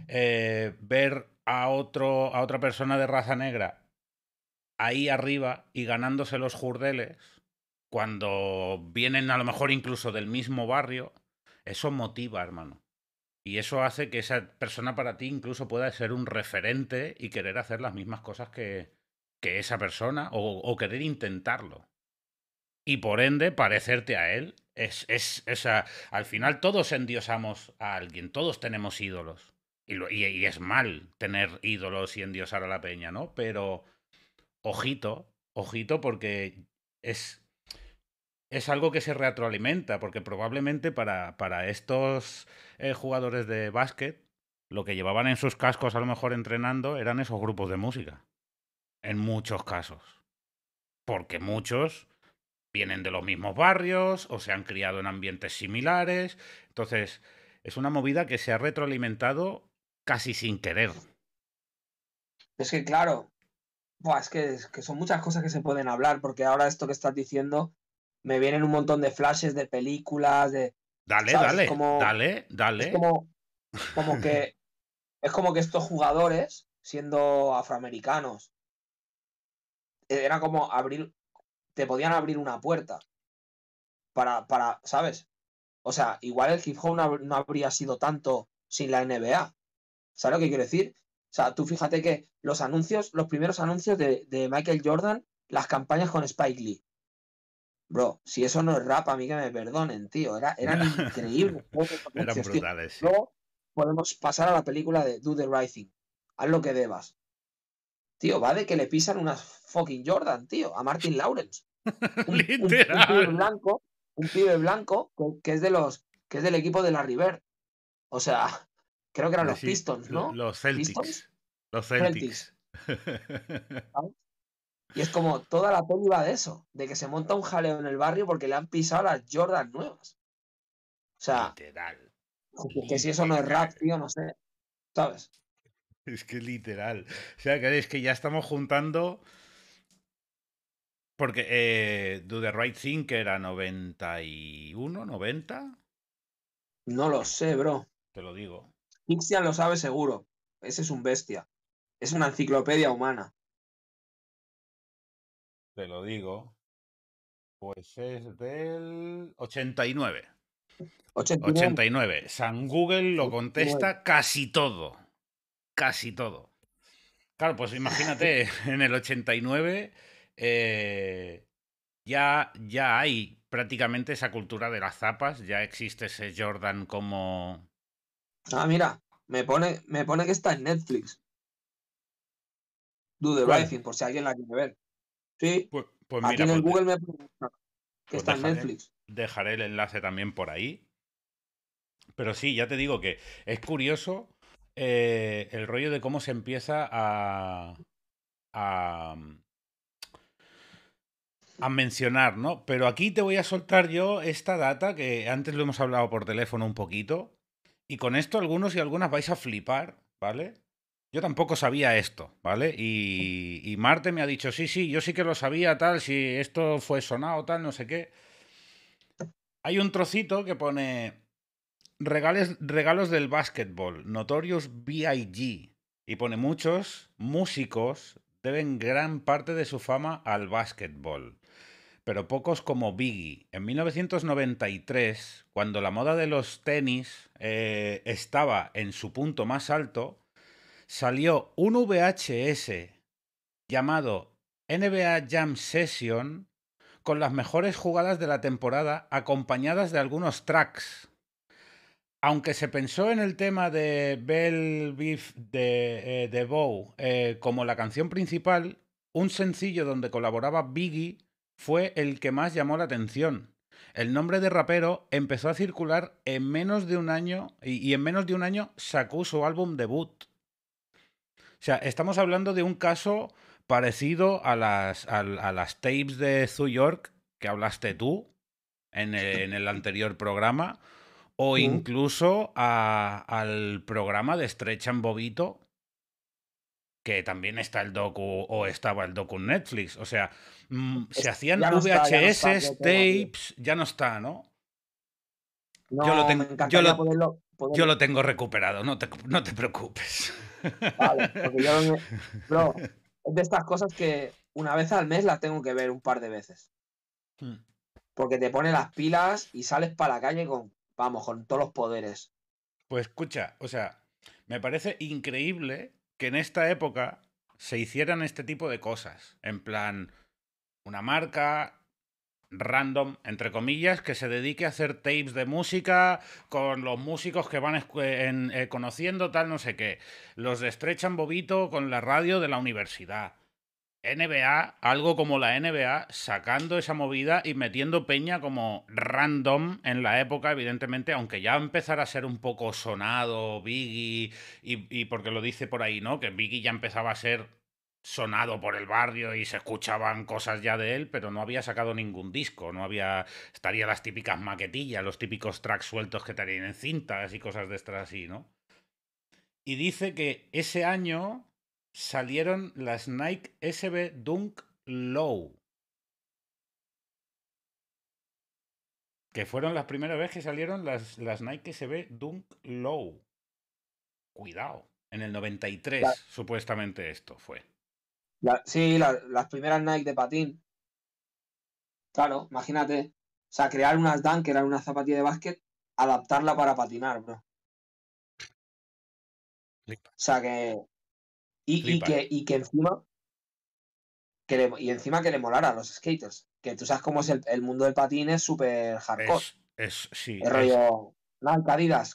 eh, ver a, otro, a otra persona de raza negra ahí arriba y ganándose los jurdeles, cuando vienen a lo mejor incluso del mismo barrio, eso motiva, hermano. Y eso hace que esa persona para ti incluso pueda ser un referente y querer hacer las mismas cosas que, que esa persona o querer intentarlo y por ende parecerte a él. Es, es, al final todos endiosamos a alguien, todos tenemos ídolos. Y, y, es mal tener ídolos y endiosar a la peña, ¿no? Pero ojito, ojito porque es, es algo que se retroalimenta, porque probablemente para, para estos eh, jugadores de básquet, lo que llevaban en sus cascos a lo mejor entrenando eran esos grupos de música. En muchos casos. Porque muchos vienen de los mismos barrios o se han criado en ambientes similares. Entonces, es una movida que se ha retroalimentado casi sin querer. Es que, claro, es, que, son muchas cosas que se pueden hablar, porque ahora esto que estás diciendo, me vienen un montón de flashes de películas, de... Dale, dale, dale, dale. como, como que, es como que estos jugadores, siendo afroamericanos, era como abrir te podían abrir una puerta. Para, para, ¿sabes? O sea, igual el hip hop no, habría sido tanto sin la NBA. ¿Sabes lo que quiero decir? O sea, tú fíjate que los anuncios, los primeros anuncios de, de Michael Jordan, las campañas con Spike Lee. Bro, si eso no es rap, a mí que me perdonen, tío. Era, eran increíbles. eran brutales. Luego podemos pasar a la película de Do the Right Haz lo que debas. Tío, va de que le pisan unas fucking Jordan, tío, a Martin Lawrence. Un, pibe blanco, un pibe blanco que, es de los, que es del equipo de la River. O sea, creo que eran los Pistons, ¿no? Los Celtics. Los Celtics. Y es como toda la peli de eso, de que se monta un jaleo en el barrio porque le han pisado las Jordan nuevas. O sea, que si eso no es rap, tío, no sé. ¿Sabes? Es que literal. O sea, que es que ya estamos juntando. Porque eh, Do the Right Thing que era 91, 90. No lo sé, bro. Te lo digo. Nixian lo sabe seguro. Ese es un bestia. Es una enciclopedia humana. Te lo digo. Pues es del 89. 89. San Google lo contesta casi todo casi todo. Claro, pues imagínate, en el 89 eh, ya, ya hay prácticamente esa cultura de las zapas, ya existe ese Jordan como... Ah, mira, me pone, me pone que está en Netflix. Do the por si alguien la quiere ver. Sí, pues, pues en el pues Google me pone que está pues en Netflix. Dejaré el enlace también por ahí. Pero sí, ya te digo que es curioso eh, el rollo de cómo se empieza a, a, mencionar, ¿no? Pero aquí te voy a soltar yo esta data que antes lo hemos hablado por teléfono un poquito. Y con esto algunos y algunas vais a flipar, ¿vale? Yo tampoco sabía esto, ¿vale? Y, y, Marte me ha dicho, sí, sí, yo sí que lo sabía, tal, si esto fue sonado, tal, no sé qué. Hay un trocito que pone, regales, regalos del básquetbol, Notorious B.I.G. Y pone muchos músicos deben gran parte de su fama al básquetbol, pero pocos como Biggie. En 1993, cuando la moda de los tenis eh, estaba en su punto más alto, salió un VHS llamado NBA Jam Session con las mejores jugadas de la temporada acompañadas de algunos tracks aunque se pensó en el tema de Bell Beef de, Bow eh, eh, como la canción principal, un sencillo donde colaboraba Biggie fue el que más llamó la atención. El nombre de rapero empezó a circular en menos de un año y, en menos de un año sacó su álbum debut. O sea, estamos hablando de un caso parecido a las, a, las tapes de Zoo York que hablaste tú en el, en el anterior programa o incluso al programa de en Bobito, que también está el docu o estaba el docu en Netflix. O sea, mm, pues se hacían VHS, tapes, ya no está, ¿no? yo, lo tengo, yo, lo, tengo recuperado, no te, preocupes. Vale, porque yo. es de estas cosas que una vez al mes las tengo que ver un par de veces. Hmm. Porque te pone las pilas y sales para la calle con vamos, con todos los poderes. Pues escucha, o sea, me parece increíble que en esta época se hicieran este tipo de cosas. En plan, una marca random, entre comillas, que se dedique a hacer tapes de música con los músicos que van eh, conociendo, tal, no sé qué. Los estrechan Bobito con la radio de la universidad. NBA, algo como la NBA, sacando esa movida y metiendo peña como random en la época, evidentemente, aunque ya empezara a ser un poco sonado Biggie, y, porque lo dice por ahí, ¿no? Que Biggie ya empezaba a ser sonado por el barrio y se escuchaban cosas ya de él, pero no había sacado ningún disco, no había, estaría las típicas maquetillas, los típicos tracks sueltos que tenían en cintas y cosas de estas así, ¿no? Y dice que ese año salieron las Nike SB Dunk Low. Que fueron las primeras veces que salieron las, las Nike SB Dunk Low. Cuidado. En el 93, supuestamente, esto fue. sí, las primeras Nike de patín. Claro, imagínate. O sea, crear unas Dunk, que eran una zapatilla de básquet, adaptarla para patinar, bro. O sea que y, que, y que encima que y encima que le molara a los skaters. Que tú sabes cómo es el, mundo del patín, es súper hardcore. Es, sí. El rollo, no,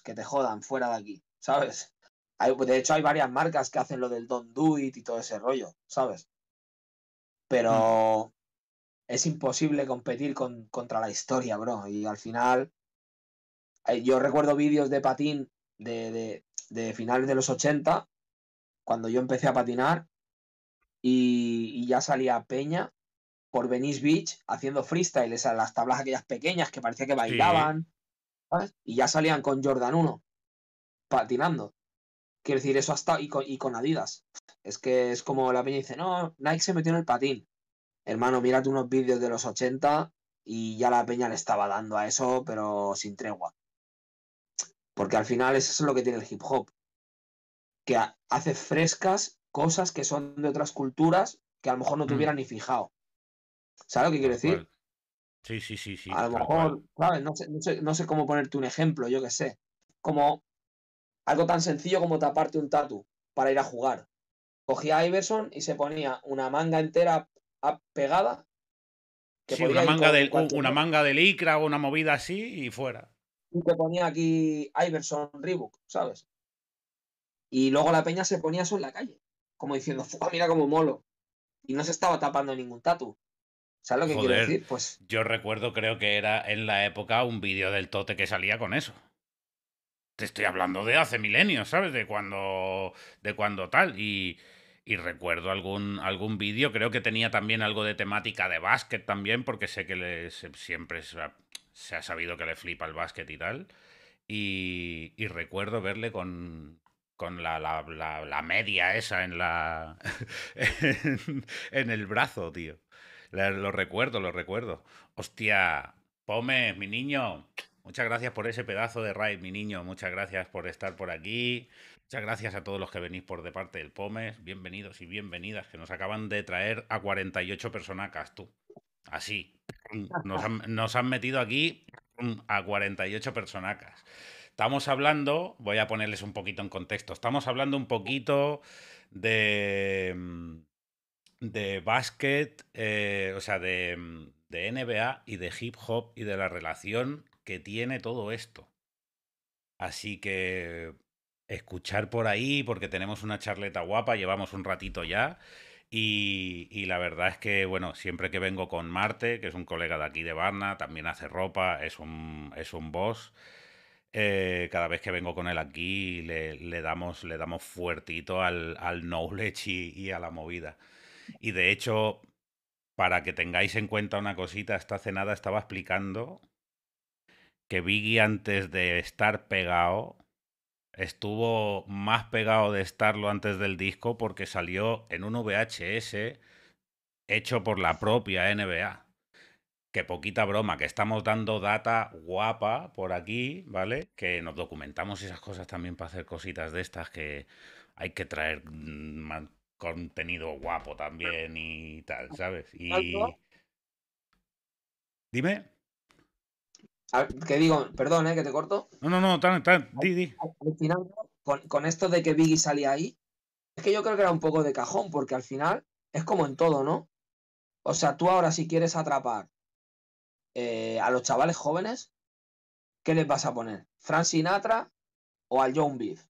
que te jodan fuera de aquí, ¿sabes? Hay, de hecho, hay varias marcas que hacen lo del don't do it y todo ese rollo, ¿sabes? Pero mm. es imposible competir con, contra la historia, bro. Y al final, eh, yo recuerdo vídeos de patín de, de, de finales de los 80 cuando yo empecé a patinar y, ya salía Peña por Venice Beach haciendo freestyle, esas, las tablas aquellas pequeñas que parecía que bailaban, y ya salían con Jordan 1 patinando. Quiero decir, eso hasta y con, y con Adidas. Es que es como la peña dice, no, Nike se metió en el patín. Hermano, mírate unos vídeos de los 80 y ya la peña le estaba dando a eso, pero sin tregua. Porque al final eso es lo que tiene el hip hop que hace frescas cosas que son de otras culturas que a lo mejor no te mm. hubieran ni fijado. ¿Sabes lo que quiero decir? Sí, sí, sí, sí. A lo mejor, No sé, cómo ponerte un ejemplo, yo qué sé. Como algo tan sencillo como taparte un tatu para ir a jugar. Cogía a Iverson y se ponía una manga entera pegada. sí, una manga, de, una manga de licra o una movida así y fuera. Y te ponía aquí Iverson Reebok, ¿sabes? Y luego la peña se ponía eso en la calle, como diciendo, mira cómo molo. Y no se estaba tapando ningún tatu. ¿Sabes lo que quiero decir? Pues. Yo recuerdo, creo que era en la época un vídeo del Tote que salía con eso. Te estoy hablando de hace milenios, ¿sabes? De cuando. de cuando tal. Y. y recuerdo algún, algún vídeo, creo que tenía también algo de temática de básquet también, porque sé que siempre se ha, sabido que le flipa el básquet y tal. Y, y recuerdo verle con, con la, la, la, media esa en la. en, el brazo, tío. Lo recuerdo, lo recuerdo. Hostia, Pomes, mi niño. Muchas gracias por ese pedazo de raid, mi niño. Muchas gracias por estar por aquí. Muchas gracias a todos los que venís por de parte del Pomes. Bienvenidos y bienvenidas, que nos acaban de traer a 48 personacas, tú. Así. Nos han, nos han metido aquí a 48 personacas. Estamos hablando, voy a ponerles un poquito en contexto, estamos hablando un poquito de, mm, de básquet, eh, o sea, de, mm, NBA y de hip hop y de la relación que tiene todo esto. Así que escuchar por ahí, porque tenemos una charleta guapa, llevamos un ratito ya. Y, y, la verdad es que, bueno, siempre que vengo con Marte, que es un colega de aquí de Barna, también hace ropa, es un, es un boss, eh, cada vez que vengo con él aquí le, damos, le damos fuertito al, knowledge y, a la movida. Y de hecho, para que tengáis en cuenta una cosita, esta cenada estaba explicando que Biggie antes de estar pegado, estuvo más pegado de estarlo antes del disco porque salió en un VHS hecho por la propia NBA que poquita broma, que estamos dando data guapa por aquí, ¿vale? Que nos documentamos esas cosas también para hacer cositas de estas que hay que traer mm, más contenido guapo también y tal, ¿sabes? Y... Dime. Ah, que digo, perdón, ¿eh? Que te corto. No, no, no, di, di. Al final, con, con esto de que Biggie salía ahí, es que yo creo que era un poco de cajón, porque al final es como en todo, ¿no? O sea, tú ahora si quieres atrapar eh, a los chavales jóvenes, ¿qué les vas a poner? ¿Fran Sinatra o al John Beef?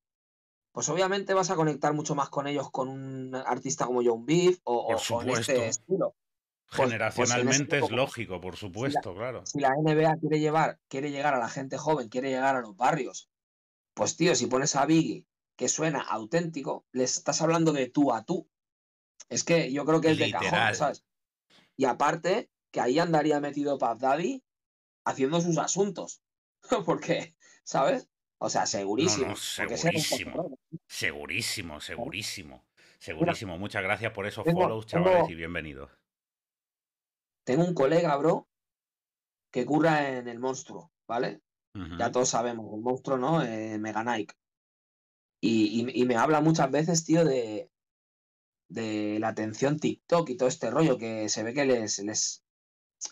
Pues obviamente vas a conectar mucho más con ellos con un artista como John Beef o, con este estilo. Pues, pues Generacionalmente este es lógico, por supuesto, claro. Si la NBA quiere llevar, quiere llegar a la gente joven, quiere llegar a los barrios, pues tío, si pones a Biggie que suena auténtico, le estás hablando de tú a tú. Es que yo creo que es de cajón, ¿sabes? Y aparte, que ahí andaría metido Paz Daddy haciendo sus asuntos. Porque, ¿sabes? O sea, segurísimo. segurísimo, segurísimo, segurísimo, segurísimo. Muchas gracias por esos follows, chavales, y bienvenidos. Tengo un colega, bro, que curra en el monstruo, ¿vale? Ya todos sabemos, el monstruo, ¿no? Eh, Mega Nike. Y, me habla muchas veces, tío, de, de la atención TikTok y todo este rollo que se ve que les, les,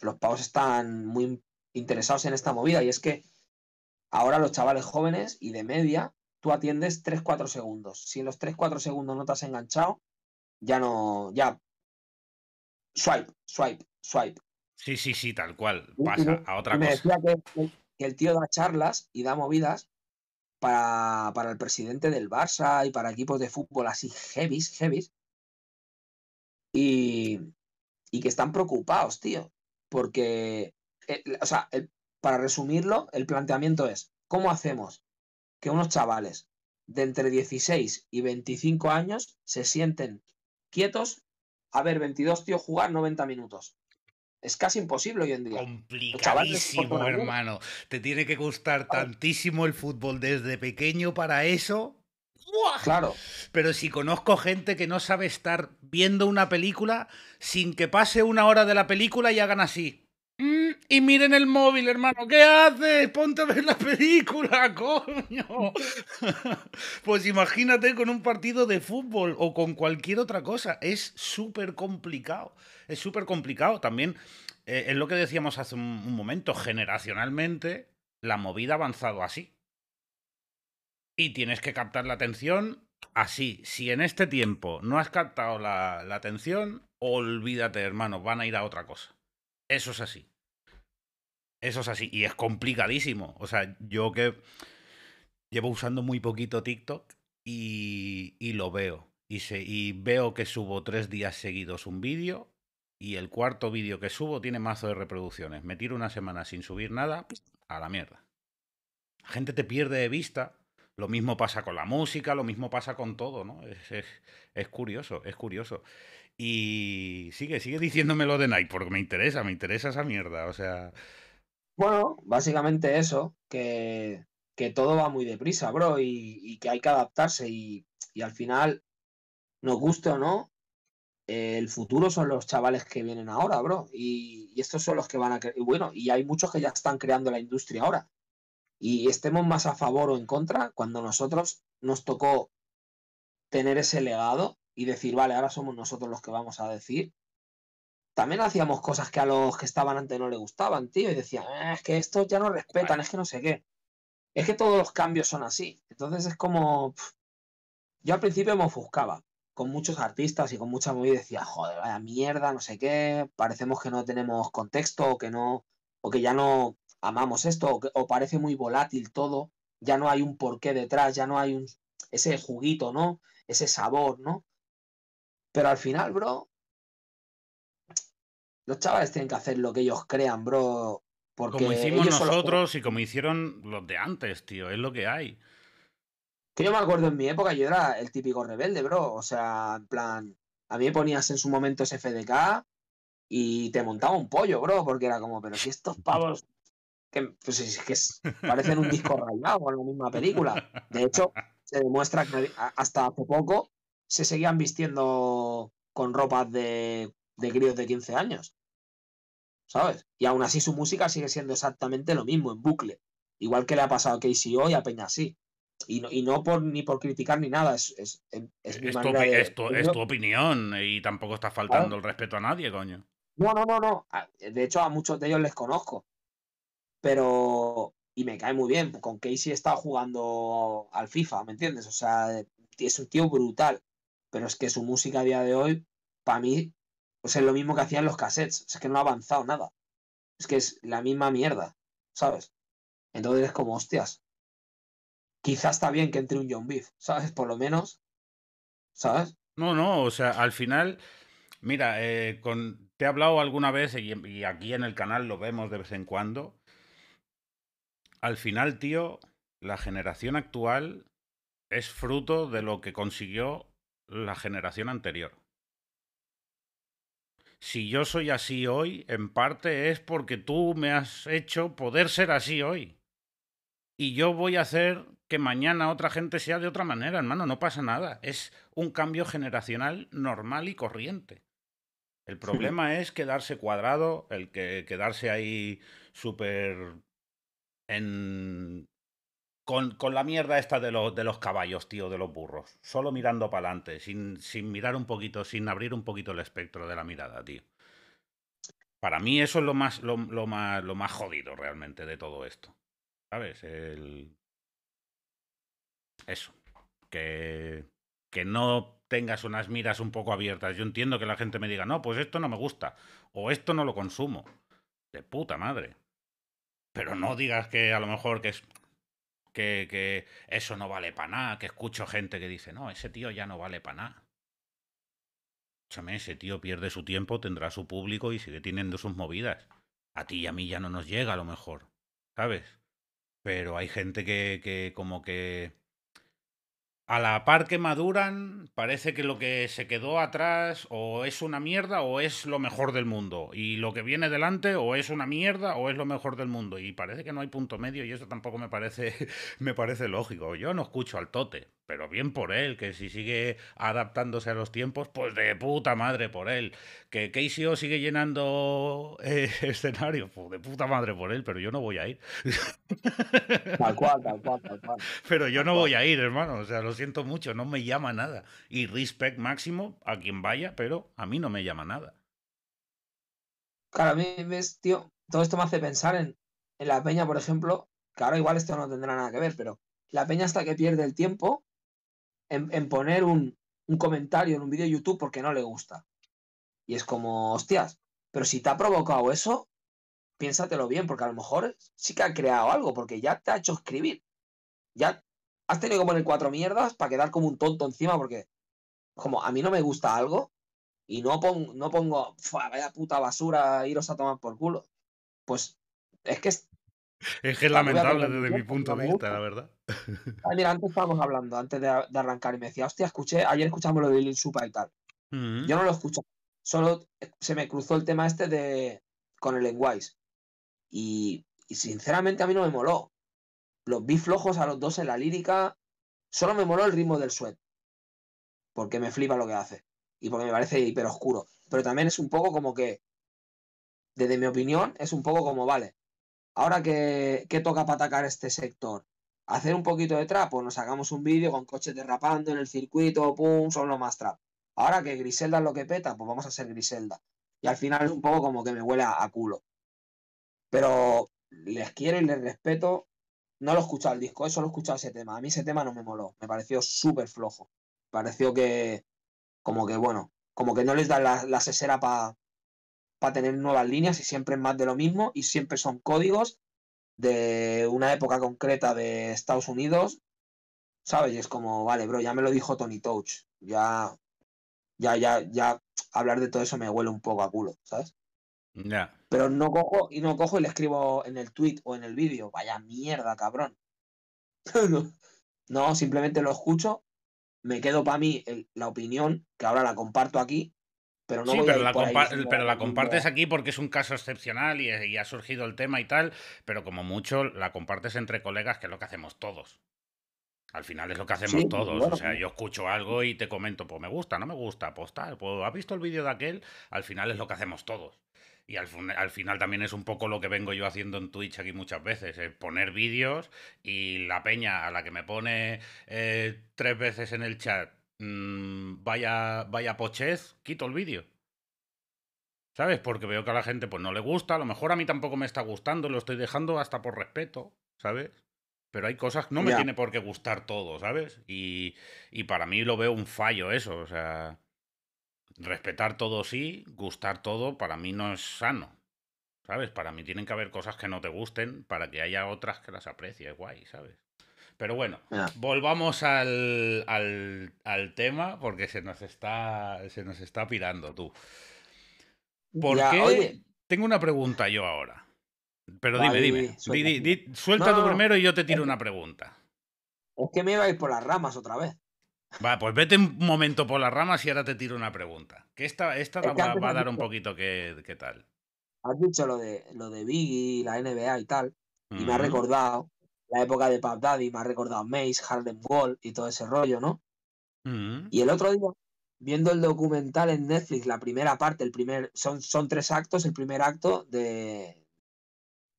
los pavos están muy interesados en esta movida y es que ahora los chavales jóvenes y de media tú atiendes 3-4 segundos. Si en los 3-4 segundos no te has enganchado, ya no, ya. Swipe, swipe, swipe. Sí, sí, sí, tal cual. Pasa a otra me cosa. Decía que, el tío da charlas y da movidas para, para, el presidente del Barça y para equipos de fútbol así heavies, heavies. Y, y que están preocupados, tío. Porque, eh, o sea, para resumirlo, el planteamiento es, ¿cómo hacemos que unos chavales de entre 16 y 25 años se sienten quietos a ver 22 tíos jugar 90 minutos? Es casi imposible hoy en día. Complicadísimo, hermano. Te tiene que gustar tantísimo el fútbol desde pequeño para eso. Claro. Pero si conozco gente que no sabe estar viendo una película sin que pase una hora de la película y hagan así. Mm. y miren el móvil, hermano. ¿Qué haces? Ponte a ver la película, coño. pues imagínate con un partido de fútbol o con cualquier otra cosa. Es súper complicado. Es súper complicado. También eh, es lo que decíamos hace un, un momento. Generacionalmente, la movida ha avanzado así y tienes que captar la atención así. Si en este tiempo no has captado la, atención, olvídate, hermano, van a ir a otra cosa. Eso es así. Eso es así. Y es complicadísimo. O sea, yo que llevo usando muy poquito TikTok y, lo veo. Y, se, y veo que subo tres días seguidos un vídeo y el cuarto vídeo que subo tiene mazo de reproducciones. Me tiro una semana sin subir nada, a la mierda. La gente te pierde de vista lo mismo pasa con la música, lo mismo pasa con todo, ¿no? Es, curioso, es curioso. Y sigue, sigue diciéndome lo de Nike, porque me interesa, me interesa esa mierda, o sea... Bueno, básicamente eso, que, que todo va muy deprisa, bro, y, que hay que adaptarse y, al final, nos guste o no, el futuro son los chavales que vienen ahora, bro, y, y estos son los que van a... Bueno, y hay muchos que ya están creando la industria ahora y estemos más a favor o en contra, cuando nosotros nos tocó tener ese legado y decir, vale, ahora somos nosotros los que vamos a decir, también hacíamos cosas que a los que estaban antes no le gustaban, tío, y decían, ah, es que estos ya no respetan, es que no sé qué. Es que todos los cambios son así. Entonces es como... Yo al principio me ofuscaba con muchos artistas y con mucha movida decía, joder, vaya mierda, no sé qué, parecemos que no tenemos contexto o que no, o que ya no amamos esto o, parece muy volátil todo, ya no hay un porqué detrás, ya no hay un, ese juguito, ¿no? Ese sabor, ¿no? Pero al final, bro, los chavales tienen que hacer lo que ellos crean, bro. Porque como hicimos nosotros y como hicieron los de antes, tío, es lo que hay. Que yo me acuerdo en mi época, yo era el típico rebelde, bro. O sea, en plan, a mí me ponías en su momento ese FDK y te montaba un pollo, bro, porque era como, pero si estos pavos que pues que parecen un disco rayado en la misma película. De hecho, se demuestra que hasta hace poco se seguían vistiendo con ropas de, de críos de 15 años. ¿Sabes? Y aún así su música sigue siendo exactamente lo mismo, en bucle. Igual que le ha pasado a KCO y a Peña sí. Y no, por, ni por criticar ni nada, es, es, es, es, tu, opinión y tampoco está faltando el respeto a nadie, coño. No, no, no, no. De hecho, a muchos de ellos les conozco pero. Y me cae muy bien. Con Casey he jugando al FIFA, ¿me entiendes? O sea, es un tío brutal. Pero es que su música a día de hoy, para mí, pues es lo mismo que hacían los cassettes. es que no ha avanzado nada. Es que es la misma mierda, ¿sabes? Entonces es como, hostias. Quizás está bien que entre un John Beef, ¿sabes? Por lo menos. ¿Sabes? No, no, o sea, al final. Mira, eh, con, te he hablado alguna vez y, aquí en el canal lo vemos de vez en cuando al final, tío, la generación actual es fruto de lo que consiguió la generación anterior. Si yo soy así hoy, en parte es porque tú me has hecho poder ser así hoy. Y yo voy a hacer que mañana otra gente sea de otra manera, hermano, no pasa nada. Es un cambio generacional normal y corriente. El problema es quedarse cuadrado, el que quedarse ahí súper con, la mierda esta de los, de los caballos, tío, de los burros. Solo mirando para adelante, sin, mirar un poquito, sin abrir un poquito el espectro de la mirada, tío. Para mí eso es lo más, lo, más, lo más jodido realmente de todo esto. ¿Sabes? Eso. Que, que no tengas unas miras un poco abiertas. Yo entiendo que la gente me diga, no, pues esto no me gusta. O esto no lo consumo. De puta madre. Pero no digas que a lo mejor que es. Que, que eso no vale para nada, que escucho gente que dice, no, ese tío ya no vale para nada. Escúchame, ese tío pierde su tiempo, tendrá su público y sigue teniendo sus movidas. A ti y a mí ya no nos llega a lo mejor, ¿sabes? Pero hay gente que, que como que a la par que maduran, parece que lo que se quedó atrás o es una mierda o es lo mejor del mundo. Y lo que viene delante o es una mierda o es lo mejor del mundo. Y parece que no hay punto medio y eso tampoco me parece, me parece lógico. Yo no escucho al tote, pero bien por él, que si sigue adaptándose a los tiempos, pues de puta madre por él. Que Casey sigue llenando eh, escenario, pues de puta madre por él, pero yo no voy a ir. Pero yo no voy a ir, hermano. O sea, los siento mucho, no me llama nada. Y respect máximo a quien vaya, pero a mí no me llama nada. Claro, a mí, ves, tío, todo esto me hace pensar en, en la peña, por ejemplo, que ahora igual esto no tendrá nada que ver, pero la peña hasta que pierde el tiempo en, poner un, un, comentario en un vídeo de YouTube porque no le gusta. Y es como, hostias, pero si te ha provocado eso, piénsatelo bien, porque a lo mejor sí que ha creado algo, porque ya te ha hecho escribir. Ya has tenido que poner cuatro mierdas para quedar como un tonto encima porque como a mí no me gusta algo y no, pongo, no pongo, vaya puta basura, iros a tomar por culo. Pues es que es, es que es lamentable desde mi punto de vista, la verdad. Ah, mira, antes estábamos hablando, antes de, arrancar, y me decía, hostia, escuché, ayer escuchamos lo de Lil Supa y tal. Mm. Yo no lo escucho, solo se me cruzó el tema este de con el Enguise. y, sinceramente a mí no me moló. Los vi flojos a los dos en la lírica. Solo me moló el ritmo del sweat. Porque me flipa lo que hace. Y porque me parece hiper oscuro. Pero también es un poco como que. Desde mi opinión, es un poco como, vale. Ahora que, toca para atacar este sector, hacer un poquito de trap, Pues nos hagamos un vídeo con coches derrapando en el circuito, pum, son los más trap. Ahora que Griselda es lo que peta, pues vamos a ser Griselda. Y al final es un poco como que me huele a culo. Pero les quiero y les respeto no lo he escuchado el disco, eso lo he escuchado ese tema. A mí ese tema no me moló, me pareció súper flojo. Pareció que, como que bueno, como que no les da la, la sesera para tener nuevas líneas y siempre es más de lo mismo y siempre son códigos de una época concreta de Estados Unidos, ¿sabes? Y es como, vale, bro, ya me lo dijo Tony Touch, ya, ya, ya, ya hablar de todo eso me huele un poco a culo, ¿sabes? Ya. Pero no cojo y no cojo y le escribo en el tweet o en el vídeo, vaya mierda, cabrón. no, simplemente lo escucho, me quedo para mí la opinión, que ahora la comparto aquí, pero no pero, la pero la compartes aquí porque es un caso excepcional eh, y, ha surgido el tema y tal, pero como mucho la compartes entre colegas, que es lo que hacemos todos. Al final es lo que hacemos todos. O sea, yo escucho algo y te comento, pues me gusta, no me gusta, pues tal, pues has visto el vídeo de aquel, al final es lo que hacemos todos. Y al, final también es un poco lo que vengo yo haciendo en Twitch aquí muchas veces, es poner vídeos y la peña a la que me pone eh, tres veces en el chat, mm, vaya, vaya pochez, quito el vídeo. ¿Sabes? Porque veo que a la gente pues no le gusta, a lo mejor a mí tampoco me está gustando, lo estoy dejando hasta por respeto, ¿sabes? Pero hay cosas que no me tiene por qué gustar todo, ¿sabes? Y, y para mí lo veo un fallo eso, o sea respetar todo sí, gustar todo, para mí no es sano. ¿Sabes? Para mí tienen que haber cosas que no te gusten para que haya otras que las aprecies, guay, ¿sabes? Pero bueno, volvamos al, al, tema porque se nos está, se nos está pirando tú. ¿Por Tengo una pregunta yo ahora. Pero dime, dime. Suelta, di, primero y yo te tiro una pregunta. Es que me iba a ir por las ramas otra vez. Va, pues vete un momento por las ramas y ahora te tiro una pregunta. Que esta, esta va, a dar un poquito que, qué tal. Has dicho lo de, lo de Biggie, la NBA y tal, y me ha recordado la época de Pop Daddy, me ha recordado Mace, Harden Wall y todo ese rollo, ¿no? Y el otro día, viendo el documental en Netflix, la primera parte, el primer, son, son tres actos, el primer acto de,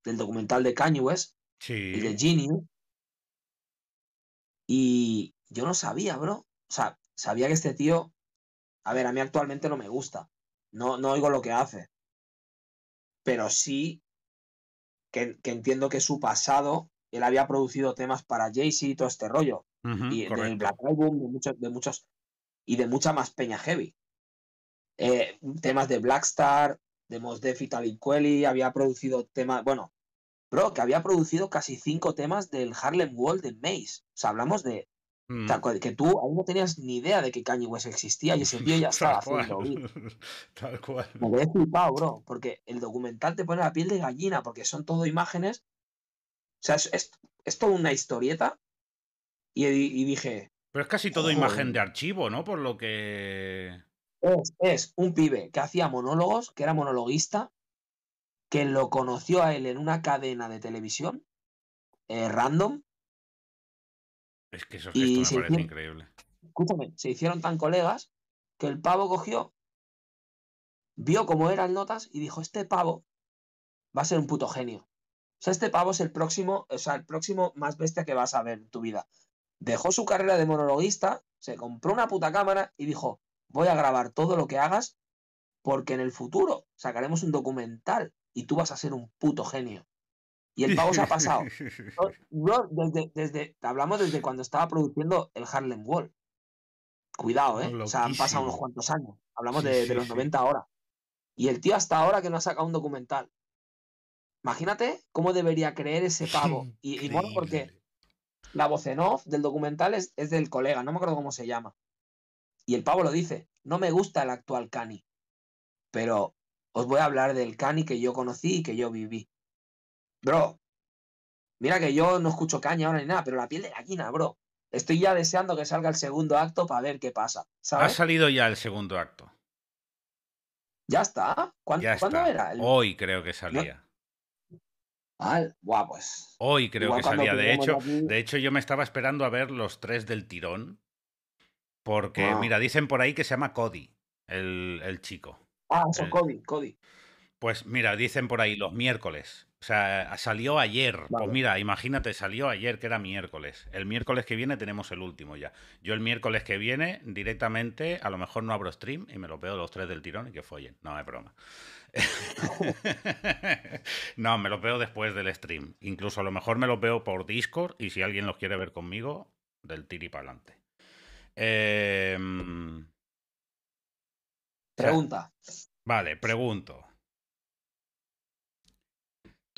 del documental de Kanye West y de Genie. Y yo no sabía, bro, o sea, sabía que este tío, a ver, a mí actualmente no me gusta, no, no oigo lo que hace, pero sí que, entiendo que su pasado, él había producido temas para Jay-Z y todo este rollo, y Black Album, de muchos, de muchos, y de mucha más peña heavy. Eh, temas de Blackstar, de Mos Def y Talib había producido temas, bueno, bro, que había producido casi cinco temas del Harlem World de Maze. O sea, hablamos de, Mm. que tú aún no tenías ni idea de que Kanye West existía y ese tío ya estaba haciendo Tal cual. Me quedé bro, porque el documental te pone la piel de gallina, porque son todo imágenes. O sea, es, es, toda una historieta. Y, dije. Pero es casi todo imagen de archivo, ¿no? Por lo que. Es, es un pibe que hacía monólogos, que era monologuista, que lo conoció a él en una cadena de televisión eh, random es que eso es increíble. Escúchame, se hicieron tan colegas que el pavo cogió, vio cómo eran notas y dijo, este pavo va a ser un puto genio. O sea, este pavo es el próximo, o sea, el próximo más bestia que vas a ver en tu vida. Dejó su carrera de monologuista, se compró una puta cámara y dijo, voy a grabar todo lo que hagas porque en el futuro sacaremos un documental y tú vas a ser un puto genio. Y el pavo se ha pasado. desde, hablamos desde cuando estaba produciendo el Harlem Wall. Cuidado, ¿eh? O sea, han pasado unos cuantos años. Hablamos de, los 90 ahora. Y el tío hasta ahora que no ha sacado un documental. Imagínate cómo debería creer ese pavo. Y, bueno, porque la voz en off del documental es, es, del colega, no me acuerdo cómo se llama. Y el pavo lo dice, no me gusta el actual Cani, pero os voy a hablar del Cani que yo conocí y que yo viví. Bro, mira que yo no escucho caña ahora ni nada, pero la piel de gallina, bro. Estoy ya deseando que salga el segundo acto para ver qué pasa. Ha salido ya el segundo acto. ¿Ya está? ¿Cuándo, ya está. cuándo era? Hoy creo que salía. pues. Hoy creo que salía. De hecho, de hecho, yo me estaba esperando a ver los tres del tirón. Porque, ah. mira, dicen por ahí que se llama Cody, el, el chico. Ah, eso, Cody, Cody. Pues mira, dicen por ahí los miércoles. O sea, salió ayer. Pues mira, imagínate, salió ayer, que era miércoles. El miércoles que viene tenemos el último ya. Yo el miércoles que viene, directamente, a lo mejor no abro stream y me lo veo los tres del tirón y que follen. No, es broma. no, me lo veo después del stream. Incluso a lo mejor me lo veo por Discord y si alguien los quiere ver conmigo, del tiri para adelante. Em, Pregunta. vale, pregunto.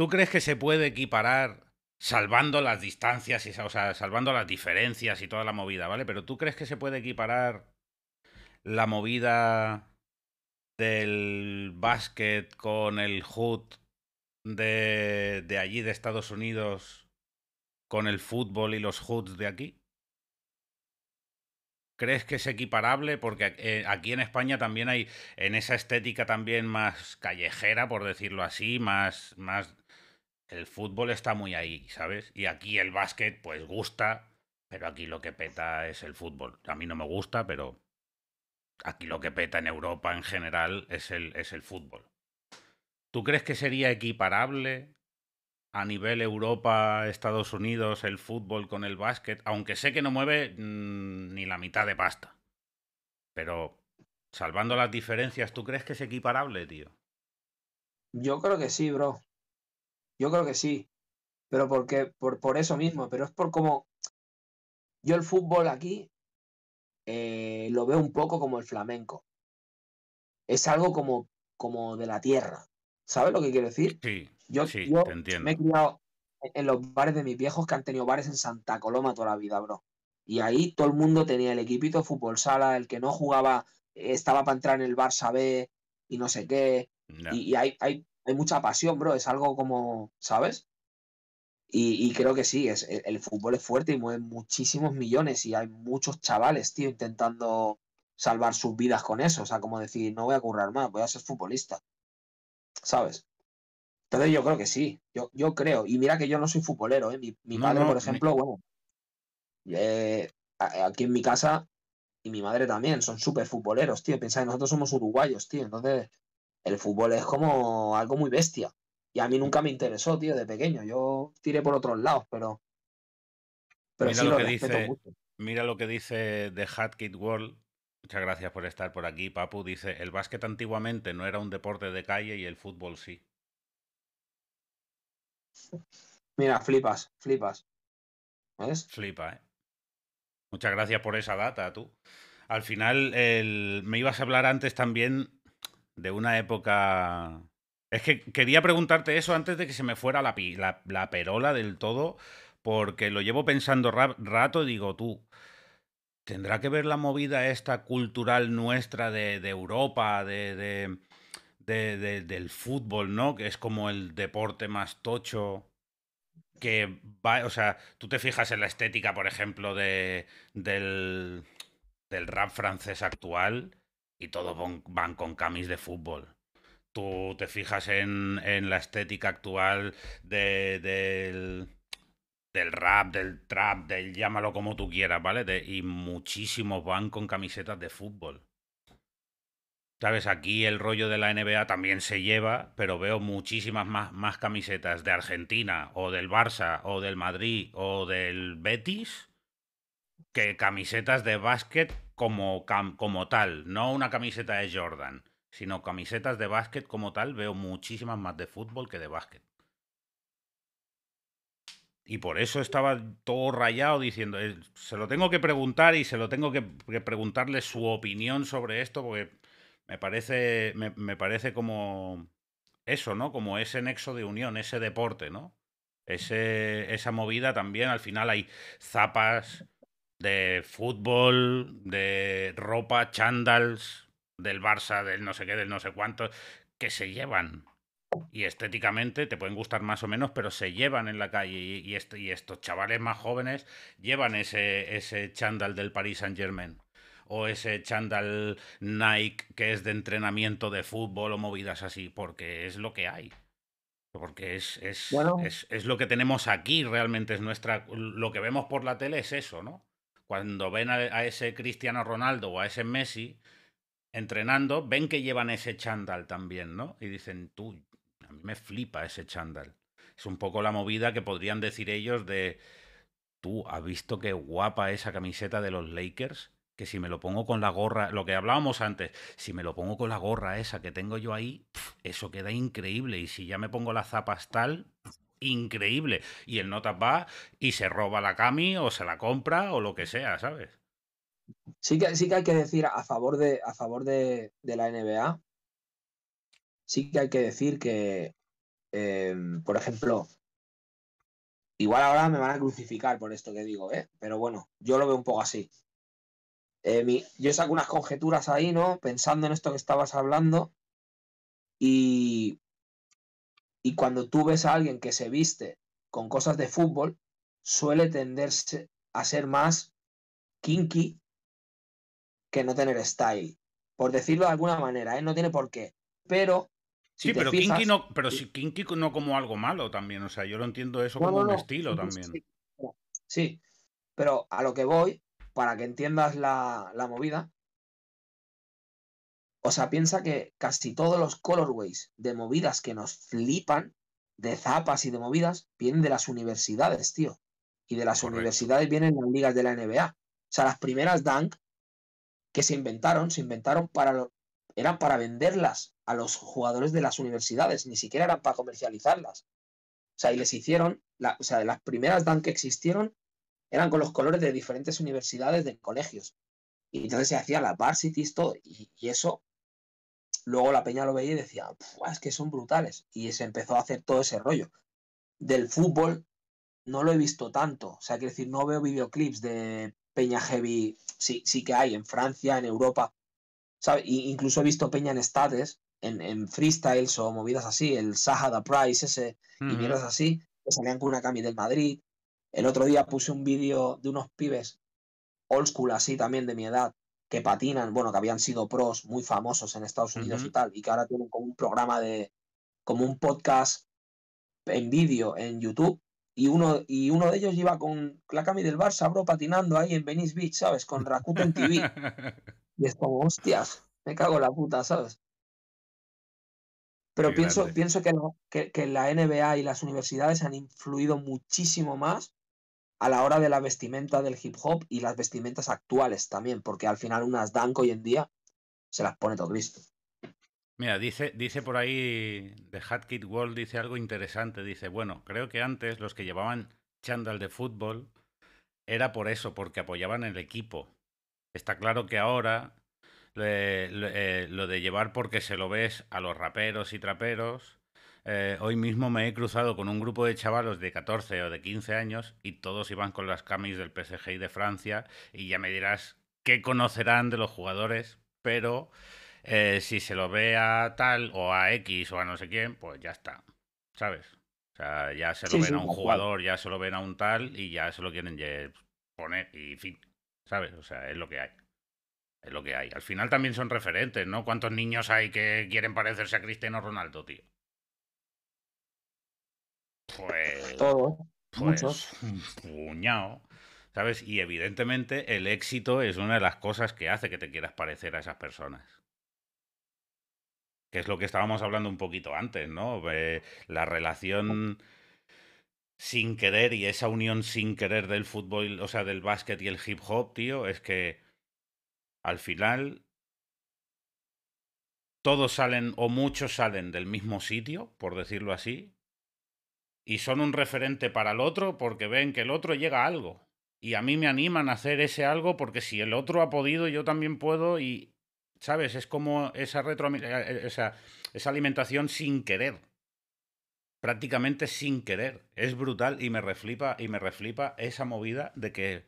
¿Tú crees que se puede equiparar salvando las distancias, y, o sea, salvando las diferencias y toda la movida, ¿vale? Pero ¿tú crees que se puede equiparar la movida del básquet con el hood de, allí, de Estados Unidos, con el fútbol y los hoods de aquí? ¿Crees que es equiparable? Porque eh, aquí en España también hay, en esa estética también más callejera, por decirlo así, más, más el fútbol está muy ahí, ¿sabes? Y aquí el básquet, pues gusta, pero aquí lo que peta es el fútbol. A mí no me gusta, pero aquí lo que peta en Europa en general es el, es el fútbol. ¿Tú crees que sería equiparable a nivel Europa, Estados Unidos, el fútbol con el básquet? Aunque sé que no mueve mm, ni la mitad de pasta. Pero salvando las diferencias, ¿tú crees que es equiparable, tío? Yo creo que sí, bro. Yo creo que sí, pero porque, por, por eso mismo, pero es por como yo el fútbol aquí eh, lo veo un poco como el flamenco. Es algo como, como de la tierra. ¿Sabes lo que quiero decir? Sí, yo, yo me he criado en los bares de mis viejos que han tenido bares en Santa Coloma toda la vida, bro. Y ahí todo el mundo tenía el equipito de fútbol sala, el que no jugaba estaba para entrar en el Bar B y no sé qué. Y, hay, hay mucha pasión, bro, es algo como, ¿sabes? Y, creo que sí, es, el, fútbol es fuerte y mueve muchísimos millones y hay muchos chavales, tío, intentando salvar sus vidas con eso. O sea, como decir, no voy a currar más, voy a ser futbolista. ¿Sabes? Entonces yo creo que sí, yo, creo. Y mira que yo no soy futbolero, ¿eh? Mi, madre, padre, por ejemplo, bueno, eh, aquí en mi casa y mi madre también son súper futboleros, tío. Piensa que nosotros somos uruguayos, tío. Entonces el fútbol es como algo muy bestia. Y a mí nunca me interesó, tío, de pequeño. Yo tiré por otros lados, pero. pero mira, lo que dice, mira lo que dice The Hat Kid World. Muchas gracias por estar por aquí, Papu. Dice: el básquet antiguamente no era un deporte de calle y el fútbol sí. Mira, flipas, flipas. ¿Ves? Flipa, ¿eh? Muchas gracias por esa data, tú. Al final, me ibas a hablar antes también de una época... Es que quería preguntarte eso antes de que se me fuera la, perola del todo, porque lo llevo pensando rato y digo tú, ¿tendrá que ver la movida esta cultural nuestra de, Europa, de, del fútbol, ¿no? Que es como el deporte más tocho que va, o sea, tú te fijas en la estética, por ejemplo, de, del, del rap francés actual y todos van con camis de fútbol. Tú te fijas en, la estética actual del, rap, del trap, del llámalo como tú quieras, ¿vale? y muchísimos van con camisetas de fútbol. ¿Sabes? Aquí el rollo de la NBA también se lleva, pero veo muchísimas más, más, camisetas de Argentina, o del Barça, o del Madrid, o del Betis, que camisetas de básquet como, como tal, no una camiseta de Jordan, sino camisetas de básquet como tal, veo muchísimas más de fútbol que de básquet. Y por eso estaba todo rayado diciendo, eh, se lo tengo que preguntar y se lo tengo que, preguntarle su opinión sobre esto, porque me parece, me, parece como eso, ¿no? Como ese nexo de unión, ese deporte, ¿no? esa movida también, al final hay zapas, de fútbol, de ropa, chandals, del Barça, del no sé qué, del no sé cuánto, que se llevan. Y estéticamente te pueden gustar más o menos, pero se llevan en la calle. Y, este, estos chavales más jóvenes llevan ese, ese chándal del Paris Saint Germain. O ese Chandal Nike que es de entrenamiento de fútbol o movidas así, porque es lo que hay. Porque es, es, es lo que tenemos aquí realmente, es nuestra. Lo que vemos por la tele es eso, ¿no? cuando ven a, ese Cristiano Ronaldo o a ese Messi entrenando, ven que llevan ese chándal también, ¿no? Y dicen, tú, a mí me flipa ese chándal. Es un poco la movida que podrían decir ellos de, tú, ¿has visto qué guapa esa camiseta de los Lakers? Que si me lo pongo con la gorra, lo que hablábamos antes, si me lo pongo con la gorra esa que tengo yo ahí, eso queda increíble. Y si ya me pongo las zapas tal, increíble. Y el nota va y se roba la cami o se la compra o lo que sea, ¿sabes? Sí que, sí que hay que decir a favor, de, a favor de, la NBA, sí que hay que decir que, em, por ejemplo, igual ahora me van a crucificar por esto que digo, ¿eh? pero bueno, yo lo veo un poco así. Eh, yo saco unas conjeturas ahí, ¿no? Pensando en esto que estabas hablando. Y y cuando tú ves a alguien que se viste con cosas de fútbol, suele tenderse a ser más kinky que no tener style. Por decirlo de alguna manera, ¿eh? no tiene por qué. Pero. sí, pero, kinky no, pero si kinky no como algo malo también. O sea, yo lo entiendo eso como un estilo también. Sí, sí, pero a lo que voy, para que entiendas la, la movida, o sea, piensa que casi todos los colorways de movidas que nos flipan, de zapas y de movidas, vienen de las universidades, tío. Y de las universidades vienen las ligas de la NBA. O sea, las primeras Dunk que se inventaron, se inventaron para eran para venderlas a los jugadores de las universidades, ni siquiera eran para comercializarlas. O sea, y les hicieron, o sea, las primeras dan que existieron eran con los colores de diferentes universidades de colegios. Y entonces se hacían las varsities, todo. Y, y, eso Luego la peña lo veía y decía, es que son brutales. Y se empezó a hacer todo ese rollo. Del fútbol no lo he visto tanto. O sea, quiero decir, no veo videoclips de peña heavy. Sí, sí que hay en Francia, en Europa. incluso he visto peña en estades, en, freestyles o movidas así. El Sahada Price ese y mierdas así. Que salían con una cami del Madrid. El otro día puse un vídeo de unos pibes old school así también de mi edad que patinan, bueno, que habían sido pros muy famosos en Estados Unidos y tal, y que ahora tienen como un programa de, como un podcast en vídeo en YouTube, y uno, y uno de ellos lleva con la cami del Barça, bro, patinando ahí en Venice Beach, ¿sabes? Con Rakuten TV. y es como, hostias, me cago en la puta, ¿sabes? Pero pienso, pienso que, que la NBA y las universidades han influido muchísimo más a la hora de la vestimenta del hip hop y las vestimentas actuales también, porque al final unas dank hoy en día se las pone todo listo. Mira, dice, dice por ahí The Hat Kid World, dice algo interesante, dice, bueno, creo que antes los que llevaban chándal de fútbol era por eso, porque apoyaban el equipo. Está claro que ahora eh, lo de llevar porque se lo ves a los raperos y traperos eh, hoy mismo me he cruzado con un grupo de chavalos de 14 o de 15 años y todos iban con las camis del PSG de Francia y ya me dirás qué conocerán de los jugadores, pero eh, si se lo ve a tal o a X o a no sé quién, pues ya está, ¿sabes? O sea, ya se lo ven a un jugador, ya se lo ven a un tal y ya se lo quieren poner y fin, ¿sabes? O sea, es lo que hay. Es lo que hay. Al final también son referentes, ¿no? ¿Cuántos niños hay que quieren parecerse a Cristiano Ronaldo, tío? Pues. Todo. Pues, Puñado. ¿Sabes? Y evidentemente el éxito es una de las cosas que hace que te quieras parecer a esas personas. Que es lo que estábamos hablando un poquito antes, ¿no? la relación sin querer y esa unión sin querer del fútbol, o sea, del básquet y el hip hop, tío, es que al final todos salen o muchos salen del mismo sitio, por decirlo así, y son un referente para el otro porque ven que el otro llega a algo. Y a mí me animan a hacer ese algo porque si el otro ha podido, yo también puedo y, ¿sabes? Es como esa, retro, eh, eh, alimentación sin querer. Prácticamente sin querer. Es brutal y me reflipa y me reflipa esa movida de que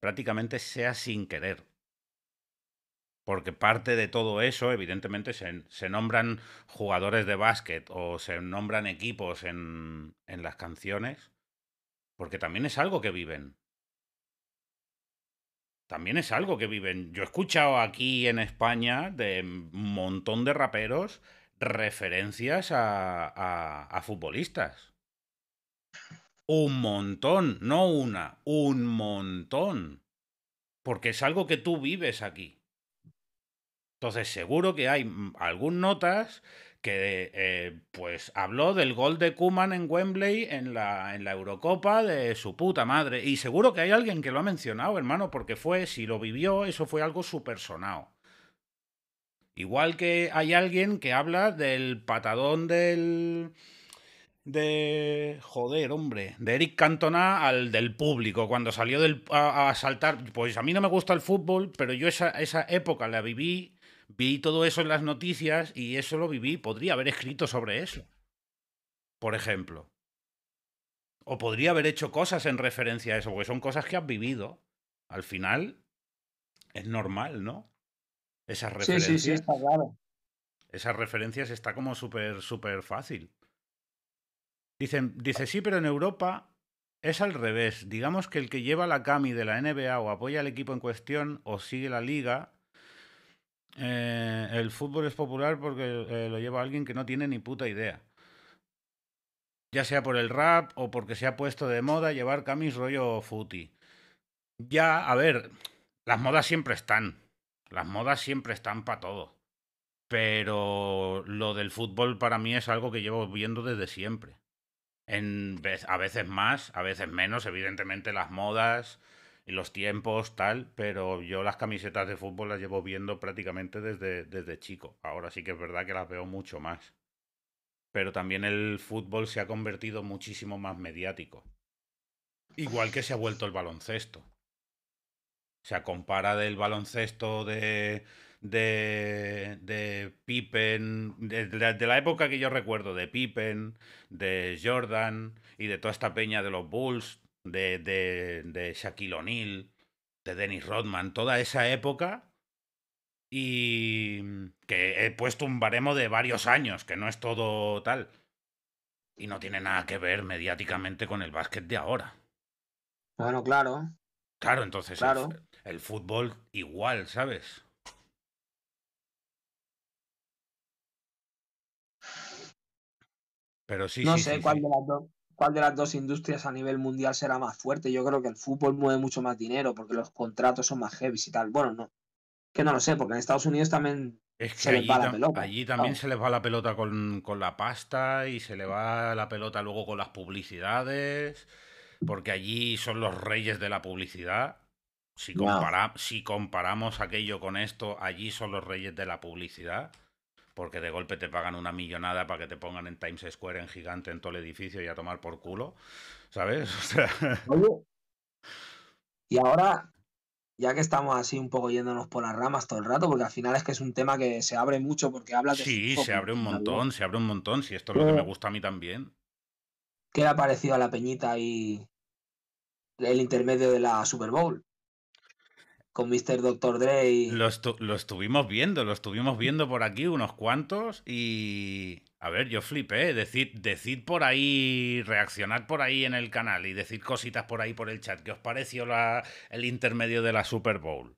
prácticamente sea sin querer porque parte de todo eso, evidentemente, se, nombran jugadores de básquet o se nombran equipos en, en las canciones, porque también es algo que viven. También es algo que viven. Yo he escuchado aquí en España de un montón de raperos referencias a, a futbolistas. Un montón, no una, un montón. Porque es algo que tú vives aquí. Entonces, seguro que hay mm, algún notas que eh, pues habló del gol de Kuman en Wembley en la, en la Eurocopa de su puta madre. Y seguro que hay alguien que lo ha mencionado, hermano, porque fue, si lo vivió, eso fue algo supersonado. sonado. Igual que hay alguien que habla del patadón del. de. joder, hombre. de Eric Cantona al del público, cuando salió del, a, saltar. Pues a mí no me gusta el fútbol, pero yo esa, esa época la viví vi todo eso en las noticias y eso lo viví. Podría haber escrito sobre eso, por ejemplo. O podría haber hecho cosas en referencia a eso, porque son cosas que has vivido. Al final, es normal, ¿no? Esas referencias. Sí, sí, está claro. Esas referencias está como súper, súper fácil. Dicen, dice, sí, pero en Europa es al revés. Digamos que el que lleva la CAMI de la NBA o apoya al equipo en cuestión o sigue la liga eh, el fútbol es popular porque eh, lo lleva alguien que no tiene ni puta idea. Ya sea por el rap o porque se ha puesto de moda llevar camis rollo footy. Ya, a ver, las modas siempre están. Las modas siempre están para todo. Pero lo del fútbol para mí es algo que llevo viendo desde siempre. a veces más, a veces menos, evidentemente las modas y los tiempos, tal, pero yo las camisetas de fútbol las llevo viendo prácticamente desde, desde chico. Ahora sí que es verdad que las veo mucho más. Pero también el fútbol se ha convertido muchísimo más mediático. Igual que se ha vuelto el baloncesto. Se sea, compara del baloncesto de, de, de Pippen, de, la época que yo recuerdo, de Pippen, de Jordan y de toda esta peña de los Bulls, de, de, Shaquille O'Neal, de Dennis Rodman, toda esa época. Y que he puesto un baremo de varios años, que no es todo tal. Y no tiene nada que ver mediáticamente con el básquet de ahora. Bueno, claro. Claro, entonces claro. El, fútbol igual, ¿sabes? Pero sí, no sé cuál de las dos cuál de las dos industrias a nivel mundial será más fuerte. Yo creo que el fútbol mueve mucho más dinero porque los contratos son más heavy y tal. Bueno, no. Que no lo sé, porque en Estados Unidos también se allí, les va la pelota. Allí también se les va la pelota con, la pasta y se le va la pelota luego con las publicidades, porque allí son los reyes de la publicidad. Si, si comparamos aquello con esto, allí son los reyes de la publicidad porque de golpe te pagan una millonada para que te pongan en Times Square, en gigante, en todo el edificio y a tomar por culo, ¿sabes? y ahora, ya que estamos así un poco yéndonos por las ramas todo el rato, porque al final es que es un tema que se abre mucho porque habla de... Sí, se abre un montón, se abre un montón, si esto es lo que me eh. gusta a mí también. ¿Qué le ha parecido a la Peñita y el intermedio de la Super Bowl? con Mr. Doctor Dre. Lo, estuvimos viendo, lo estuvimos viendo por aquí unos cuantos y... A ver, yo flipé, decid, por ahí, reaccionar por ahí en el canal y decir cositas por ahí por el chat. ¿Qué os pareció la, el intermedio de la Super Bowl?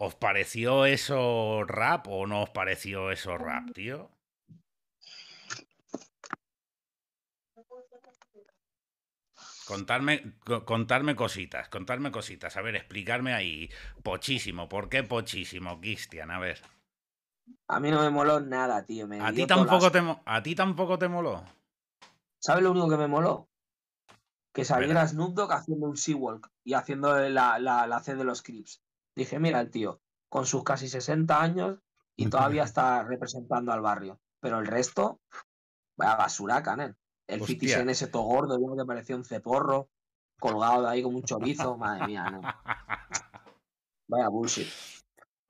¿Os pareció eso rap o no os pareció eso rap, tío? Contarme, contarme cositas, contarme cositas. A ver, explicarme ahí. Pochísimo, ¿por qué pochísimo, Cristian? A ver. A mí no me moló nada, tío. a ti tampoco te a ti tampoco te moló. ¿Sabes lo único que me moló? Que saliera Snoop Dogg haciendo un Seawalk y haciendo la, la, la C de los Crips. Dije, mira, el tío, con sus casi 60 años y todavía está representando al barrio. Pero el resto, a basura, Canel. El Hostia. en ese to gordo, digo que parecía un ceporro, colgado de ahí con un chorizo. Madre mía, no. Vaya bullshit.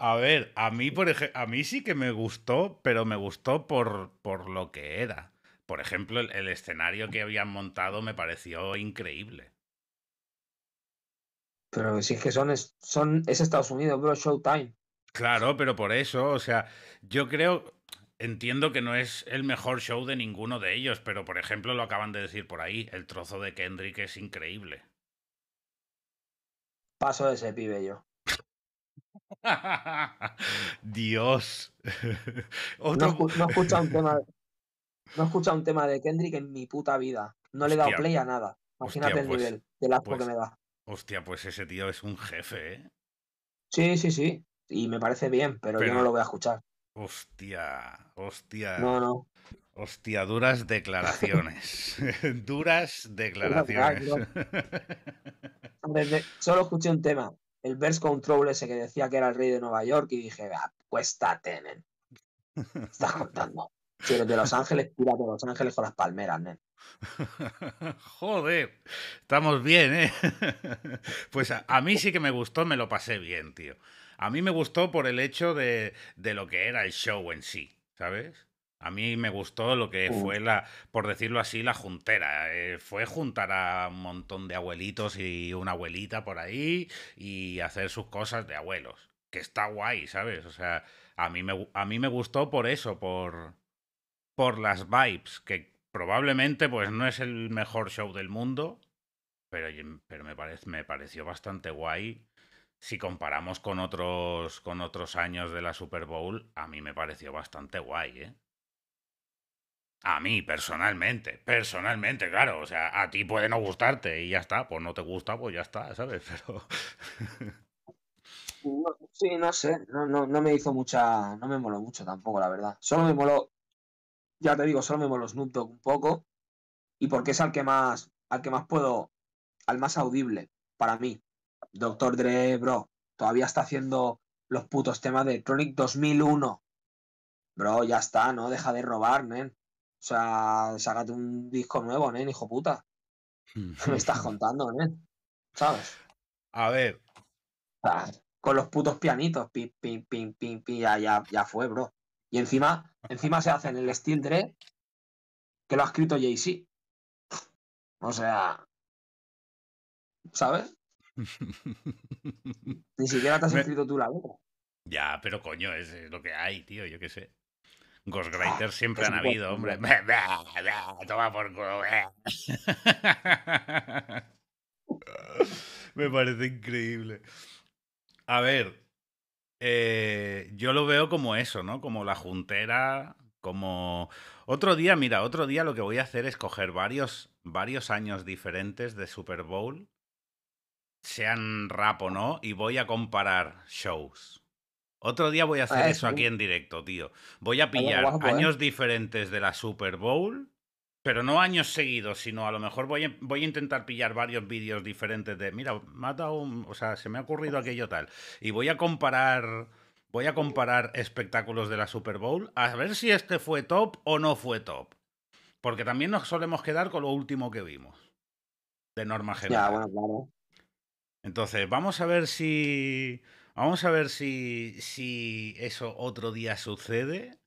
A ver, a mí, por a mí sí que me gustó, pero me gustó por, por lo que era. Por ejemplo, el, escenario que habían montado me pareció increíble. Pero si es que son, son es Estados Unidos, bro, Showtime. Claro, pero por eso, o sea, yo creo, Entiendo que no es el mejor show de ninguno de ellos, pero por ejemplo lo acaban de decir por ahí, el trozo de Kendrick es increíble. Paso de ese pibe yo. Dios. No, he escuchado un tema, no escucha un tema de Kendrick en mi puta vida. No le he dado play a nada. Imagínate el pues, nivel de asco que pues, me da. Hostia, pues ese tío es un jefe, ¿eh? Sí, sí, sí. Y me parece bien, pero yo no lo voy a escuchar. Hostia, hostia. No, no. Hostia, duras declaraciones. duras declaraciones. solo escuché un tema, el Verse Control ese que decía que era el rey de Nueva York y dije, ah, acuéstate nen. Estás contando. de Los Ángeles, tira de Los Ángeles con las palmeras, nen. Joder, estamos bien, ¿eh? pues a mí sí que me gustó, me lo pasé bien, tío. A mí me gustó por el hecho de, de lo que era el show en sí, ¿sabes? A mí me gustó lo que mm. fue la, por decirlo así, la juntera. Eh, fue juntar a un montón de abuelitos y una abuelita por ahí y hacer sus cosas de abuelos. Que está guay, ¿sabes? O sea, a mí me, a mí me gustó por eso, por, por las vibes, que probablemente pues no es el mejor show del mundo, pero, pero me, parece me pareció bastante guay si comparamos con otros, con otros años de la Super Bowl, a mí me pareció bastante guay, ¿eh? A mí, personalmente, personalmente, claro. O sea, a ti puede no gustarte y ya está. Pues no te gusta, pues ya está, ¿sabes? Pero. sí, no sé. No, me hizo mucha. No me moló mucho tampoco, la verdad. Solo me moló. Ya te digo, solo me moló Snoop un poco. Y porque es al que más. Al que más puedo. Al más audible para mí. Doctor Dre, bro, todavía está haciendo los putos temas de Tronic 2001. Bro, ya está, ¿no? Deja de robar, nen. O sea, sácate un disco nuevo, nen, hijo puta. me estás contando, nen? ¿Sabes? A ver. con los putos pianitos, pim, pim, pim, pim, pim, ya, ya, fue, bro. Y encima, encima se en el Steel Dre que lo ha escrito Jay-Z. O sea, ¿sabes? Ni siquiera te has escrito tú la otra Ya, pero coño, es eh, lo que hay, tío, yo qué sé. Ah, Ghostwriters siempre han habido, hombre. Toma por culo. Me parece increíble. A ver, eh, yo lo veo como eso, ¿no? Como la juntera, como... Otro día, mira, otro día lo que voy a hacer es coger varios, varios años diferentes de Super Bowl sean rap o no, y voy a comparar shows. Otro día voy a hacer eso aquí en directo, tío. Voy a pillar ¿eh? años diferentes de la Super Bowl, pero no años seguidos, sino a lo mejor voy a, voy a intentar pillar varios vídeos diferentes de, mira, mata un, o sea, se me ha ocurrido aquello tal. Y voy a comparar, voy a comparar espectáculos de la Super Bowl a ver si este fue top o no fue top. Porque también nos solemos quedar con lo último que vimos. De norma general. claro. Entonces, vamos a ver si. Vamos a ver si, si eso otro día sucede.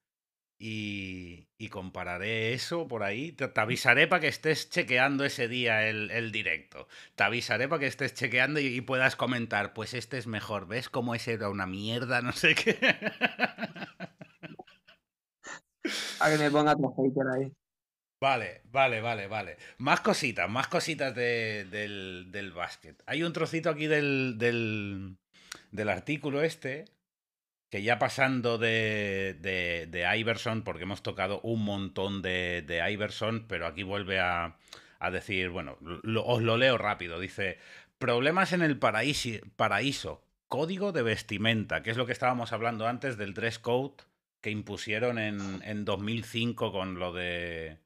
Y, compararé eso por ahí. Te, avisaré para que estés chequeando ese día el, directo. Te avisaré para que estés chequeando y, y, puedas comentar, pues este es mejor. ¿Ves cómo ese era una mierda? No sé qué. a que me ponga tu hater ahí. Vale, vale, vale, vale. Más cositas, más cositas del, del, básquet. Hay un trocito aquí del, artículo este, que ya pasando de, Iverson, porque hemos tocado un montón de, Iverson, pero aquí vuelve a, decir, bueno, os lo leo rápido, dice, problemas en el paraíso, paraíso, código de vestimenta, que es lo que estábamos hablando antes del dress code que impusieron en 2005 con lo de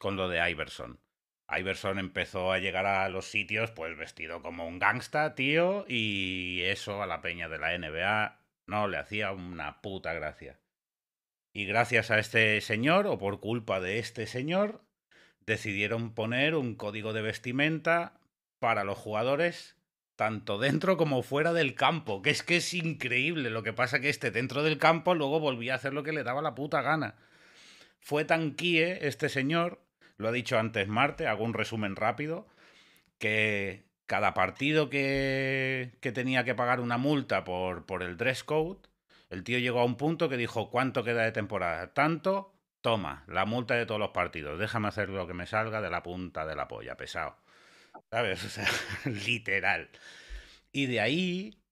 con lo de Iverson. Iverson empezó a llegar a los sitios pues vestido como un gangsta, tío, y eso a la peña de la NBA no le hacía una puta gracia. Y gracias a este señor, o por culpa de este señor, decidieron poner un código de vestimenta para los jugadores, tanto dentro como fuera del campo, que es que es increíble lo que pasa que este dentro del campo luego volvía a hacer lo que le daba la puta gana. Fue tan este señor lo ha dicho antes Marte, hago un resumen rápido, que cada partido que, tenía que pagar una multa por, por el dress code, el tío llegó a un punto que dijo, ¿cuánto queda de temporada? Tanto, toma, la multa de todos los partidos, déjame hacer lo que me salga de la punta de la polla, pesado. ¿Sabes? O sea, literal. Y de ahí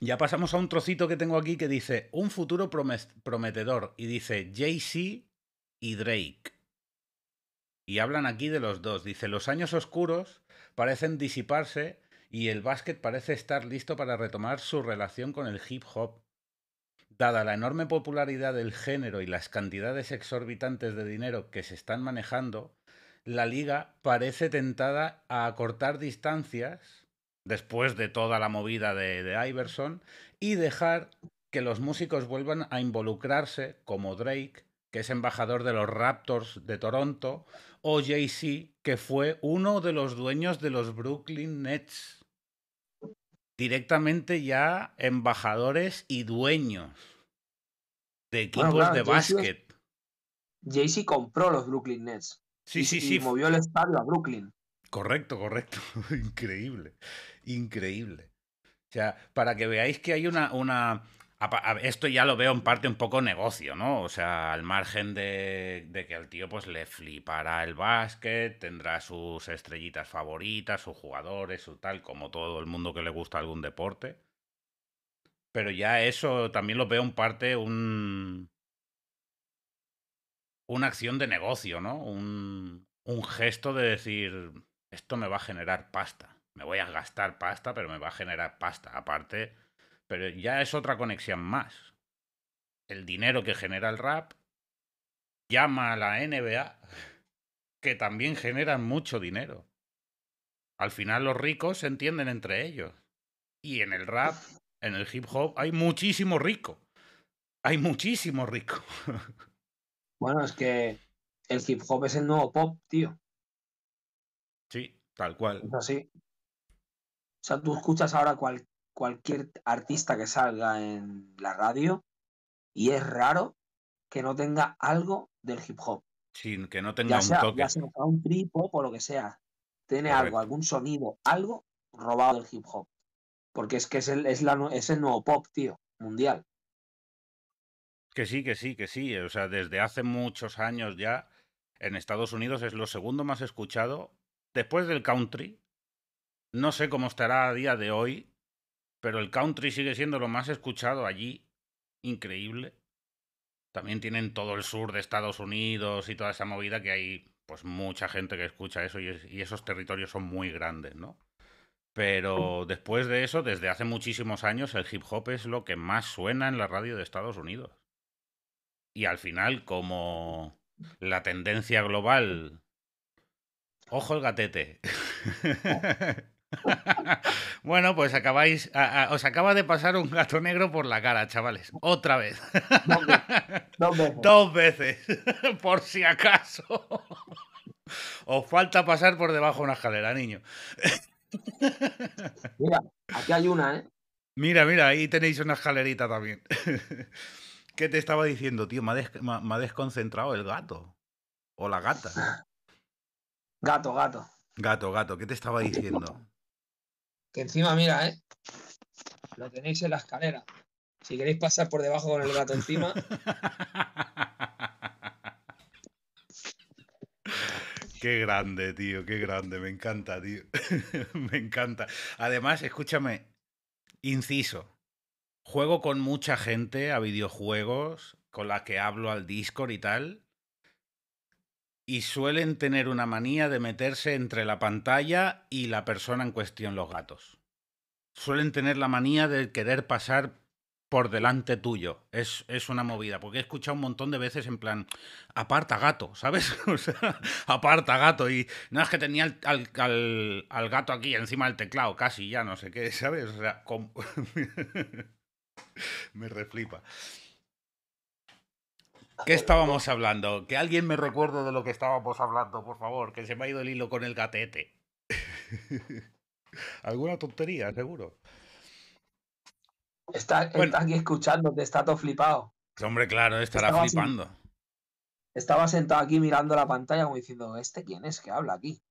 ya pasamos a un trocito que tengo aquí que dice, un futuro prometedor, y dice Jay-Z y Drake. Y hablan aquí de los dos. Dice, los años oscuros parecen disiparse y el básquet parece estar listo para retomar su relación con el hip hop. Dada la enorme popularidad del género y las cantidades exorbitantes de dinero que se están manejando, la liga parece tentada a acortar distancias después de toda la movida de, de Iverson y dejar que los músicos vuelvan a involucrarse como Drake, que es embajador de los Raptors de Toronto, o jay que fue uno de los dueños de los Brooklyn Nets. Directamente ya embajadores y dueños de equipos de básquet. Jay-Z compró los Brooklyn Nets. Sí, sí, sí. Y movió el estadio a Brooklyn. Correcto, correcto. increíble. Increíble. O sea, para que veáis que hay una, una, esto ya lo veo en parte un poco negocio, ¿no? O sea, al margen de, que al tío pues le flipará el básquet, tendrá sus estrellitas favoritas, sus jugadores, su tal, como todo el mundo que le gusta algún deporte. Pero ya eso también lo veo en parte un... una acción de negocio, ¿no? Un, un gesto de decir, esto me va a generar pasta. Me voy a gastar pasta, pero me va a generar pasta. Aparte pero ya es otra conexión más. El dinero que genera el rap llama a la NBA, que también generan mucho dinero. Al final los ricos se entienden entre ellos. Y en el rap, en el hip hop, hay muchísimo rico. Hay muchísimo rico. Bueno, es que el hip hop es el nuevo pop, tío. Sí, tal cual. así. O sea, tú escuchas ahora cualquier cualquier artista que salga en la radio y es raro que no tenga algo del hip hop. sin que no tenga un toque. Ya sea pop o lo que sea. Tiene algo, algún sonido, algo robado del hip hop. Porque es que es el, es, es el nuevo pop, tío, mundial. Que sí, que sí, que sí. O sea, desde hace muchos años ya en Estados Unidos es lo segundo más escuchado después del country. No sé cómo estará a día de hoy, pero el country sigue siendo lo más escuchado allí. Increíble. También tienen todo el sur de Estados Unidos y toda esa movida que hay pues mucha gente que escucha eso y, esos territorios son muy grandes, ¿no? Pero después de eso, desde hace muchísimos años, el hip hop es lo que más suena en la radio de Estados Unidos. Y al final, como la tendencia global... Ojo el gatete. Oh. bueno, pues acabáis, os acaba de pasar un gato negro por la cara, chavales. Otra vez. Dos veces. Dos veces, por si acaso. Os falta pasar por debajo de una escalera, niño. Mira, aquí hay una, ¿eh? Mira, mira, ahí tenéis una escalerita también. ¿Qué te estaba diciendo, tío? Me me ha desconcentrado el gato. O la gata. Gato, gato. Gato, gato, ¿qué te estaba diciendo? que encima, mira, ¿eh? Lo tenéis en la escalera. Si queréis pasar por debajo con el gato encima. Qué grande, tío, qué grande, me encanta, tío. me encanta. Además, escúchame, inciso. Juego con mucha gente a videojuegos, con la que hablo al Discord y tal y suelen tener una manía de meterse entre la pantalla y la persona en cuestión, los gatos. Suelen tener la manía de querer pasar por delante tuyo. Es, es una movida, porque he escuchado un montón de veces en plan, aparta gato, ¿sabes? O sea, aparta gato. Y no es que tenía al, gato aquí encima del teclado, casi ya, no sé qué, ¿sabes? O sea, me reflipa. ¿Qué estábamos hablando? Que alguien me recuerde de lo que estábamos hablando, por favor, que se me ha ido el hilo con el gatete. Alguna tontería, seguro. Está, aquí escuchando, te está todo flipado. Hombre, claro, estará flipando. Estaba sentado aquí mirando la pantalla como diciendo, ¿este quién es que habla aquí?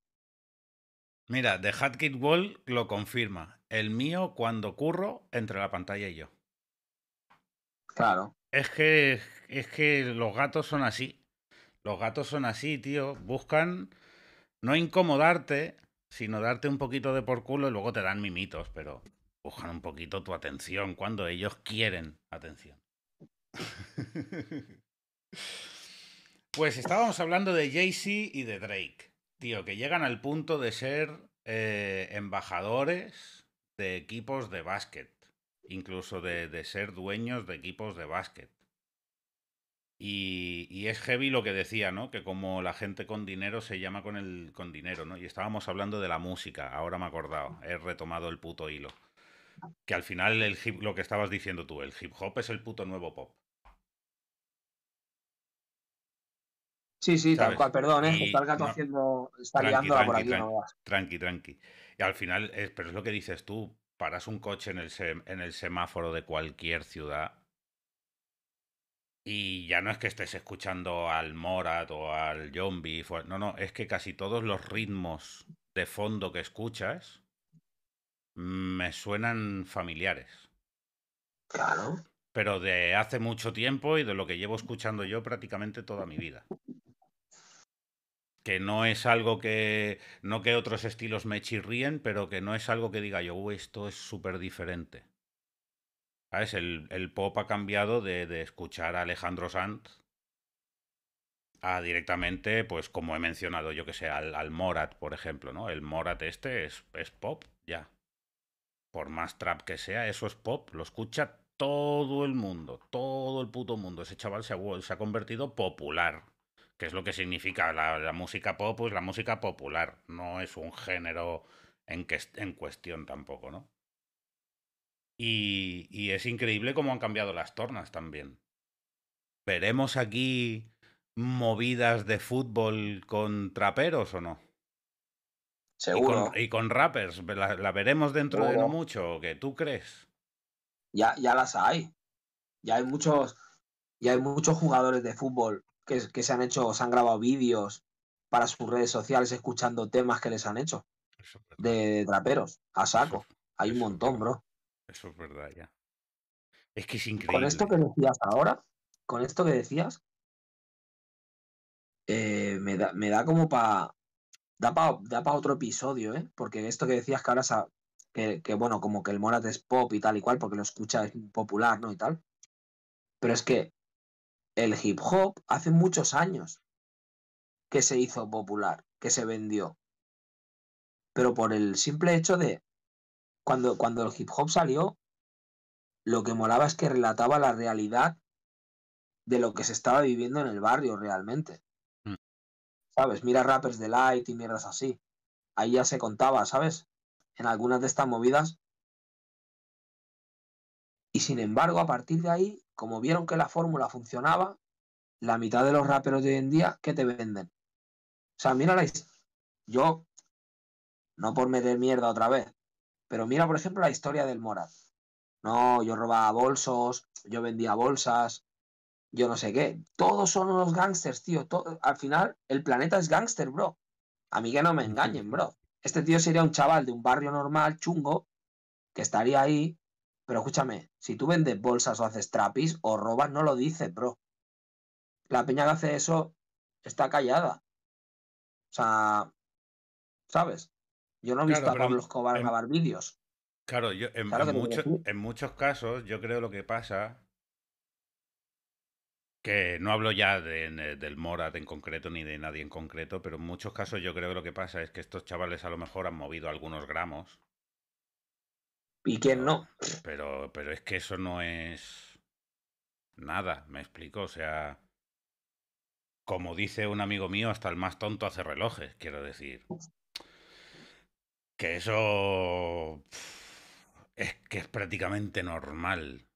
Mira, The Hat Kid Wall lo confirma. El mío cuando curro entre la pantalla y yo. Claro. Es que, es que los gatos son así. Los gatos son así, tío. Buscan no incomodarte, sino darte un poquito de por culo y luego te dan mimitos, pero buscan un poquito tu atención cuando ellos quieren atención. pues estábamos hablando de Jay-Z y de Drake, tío, que llegan al punto de ser eh, embajadores de equipos de básquet incluso de, ser dueños de equipos de básquet. Y, es heavy lo que decía, ¿no? Que como la gente con dinero se llama con, el, con dinero, ¿no? Y estábamos hablando de la música, ahora me he acordado, he retomado el puto hilo. Ah. Que al final el lo que estabas diciendo tú, el hip hop es el puto nuevo pop. Sí, sí, tal cual, perdón, ¿eh? haciendo, tranqui, tranqui, por aquí, Tranqui, tranqui. Y al final, pero es lo que dices tú, paras un coche en el, semáforo de cualquier ciudad y ya no es que estés escuchando al Morat o al John no, no, es que casi todos los ritmos de fondo que escuchas me suenan familiares. Claro. Pero de hace mucho tiempo y de lo que llevo escuchando yo prácticamente toda mi vida que no es algo que, no que otros estilos me chirríen, pero que no es algo que diga yo, esto es súper diferente. ¿Sabes? El, el, pop ha cambiado de, de, escuchar a Alejandro Sanz a directamente, pues como he mencionado, yo que sé, al, Morat, por ejemplo, ¿no? El Morat este es, es pop, ya. Por más trap que sea, eso es pop, lo escucha todo el mundo, todo el puto mundo. Ese chaval se ha, se ha convertido popular que es lo que significa la, música pop, pues la música popular, no es un género en, que, en cuestión tampoco, ¿no? Y, es increíble cómo han cambiado las tornas también. ¿Veremos aquí movidas de fútbol con traperos o no? Seguro. Y con, rappers, ¿la, veremos dentro de no mucho? qué tú crees? Ya, ya las hay. Ya hay muchos, ya hay muchos jugadores de fútbol que, se han hecho, se han grabado vídeos para sus redes sociales escuchando temas que les han hecho de traperos, a saco. Hay un montón, bro. Eso es verdad, ya. Es que es increíble. Con esto que decías ahora, con esto que decías, eh, me, da, como para. Da para da pa otro episodio, ¿eh? Porque esto que decías que ahora que, que, bueno, como que el Morat es pop y tal y cual, porque lo escucha es popular, ¿no? Y tal. Pero es que el hip hop hace muchos años que se hizo popular, que se vendió. Pero por el simple hecho de cuando, cuando el hip hop salió, lo que molaba es que relataba la realidad de lo que se estaba viviendo en el barrio realmente. Mm. ¿Sabes? Mira rappers de light y mierdas así. Ahí ya se contaba, ¿sabes? En algunas de estas movidas y sin embargo, a partir de ahí, como vieron que la fórmula funcionaba, la mitad de los raperos de hoy en día, ¿qué te venden? O sea, mira la Yo, no por meter mierda otra vez, pero mira, por ejemplo, la historia del Morat. No, yo robaba bolsos, yo vendía bolsas, yo no sé qué. Todos son unos gángsters, tío. al final, el planeta es gángster, bro. A mí que no me engañen, bro. Este tío sería un chaval de un barrio normal, chungo, que estaría ahí pero escúchame, si tú vendes bolsas o haces trapis o robas, no lo dice, bro. La peña que hace eso está callada. O sea, ¿sabes? Yo no he visto a Pablo Escobar grabar vídeos. Claro, yo, en, muchos casos yo creo lo que pasa que no hablo ya del Morat en concreto ni de nadie en concreto, pero en muchos casos yo creo que lo que pasa es que estos chavales a lo mejor han movido algunos gramos ¿Y quién no? Pero, pero es que eso no es nada, me explico. O sea, como dice un amigo mío, hasta el más tonto hace relojes, quiero decir. Que eso es que es prácticamente normal.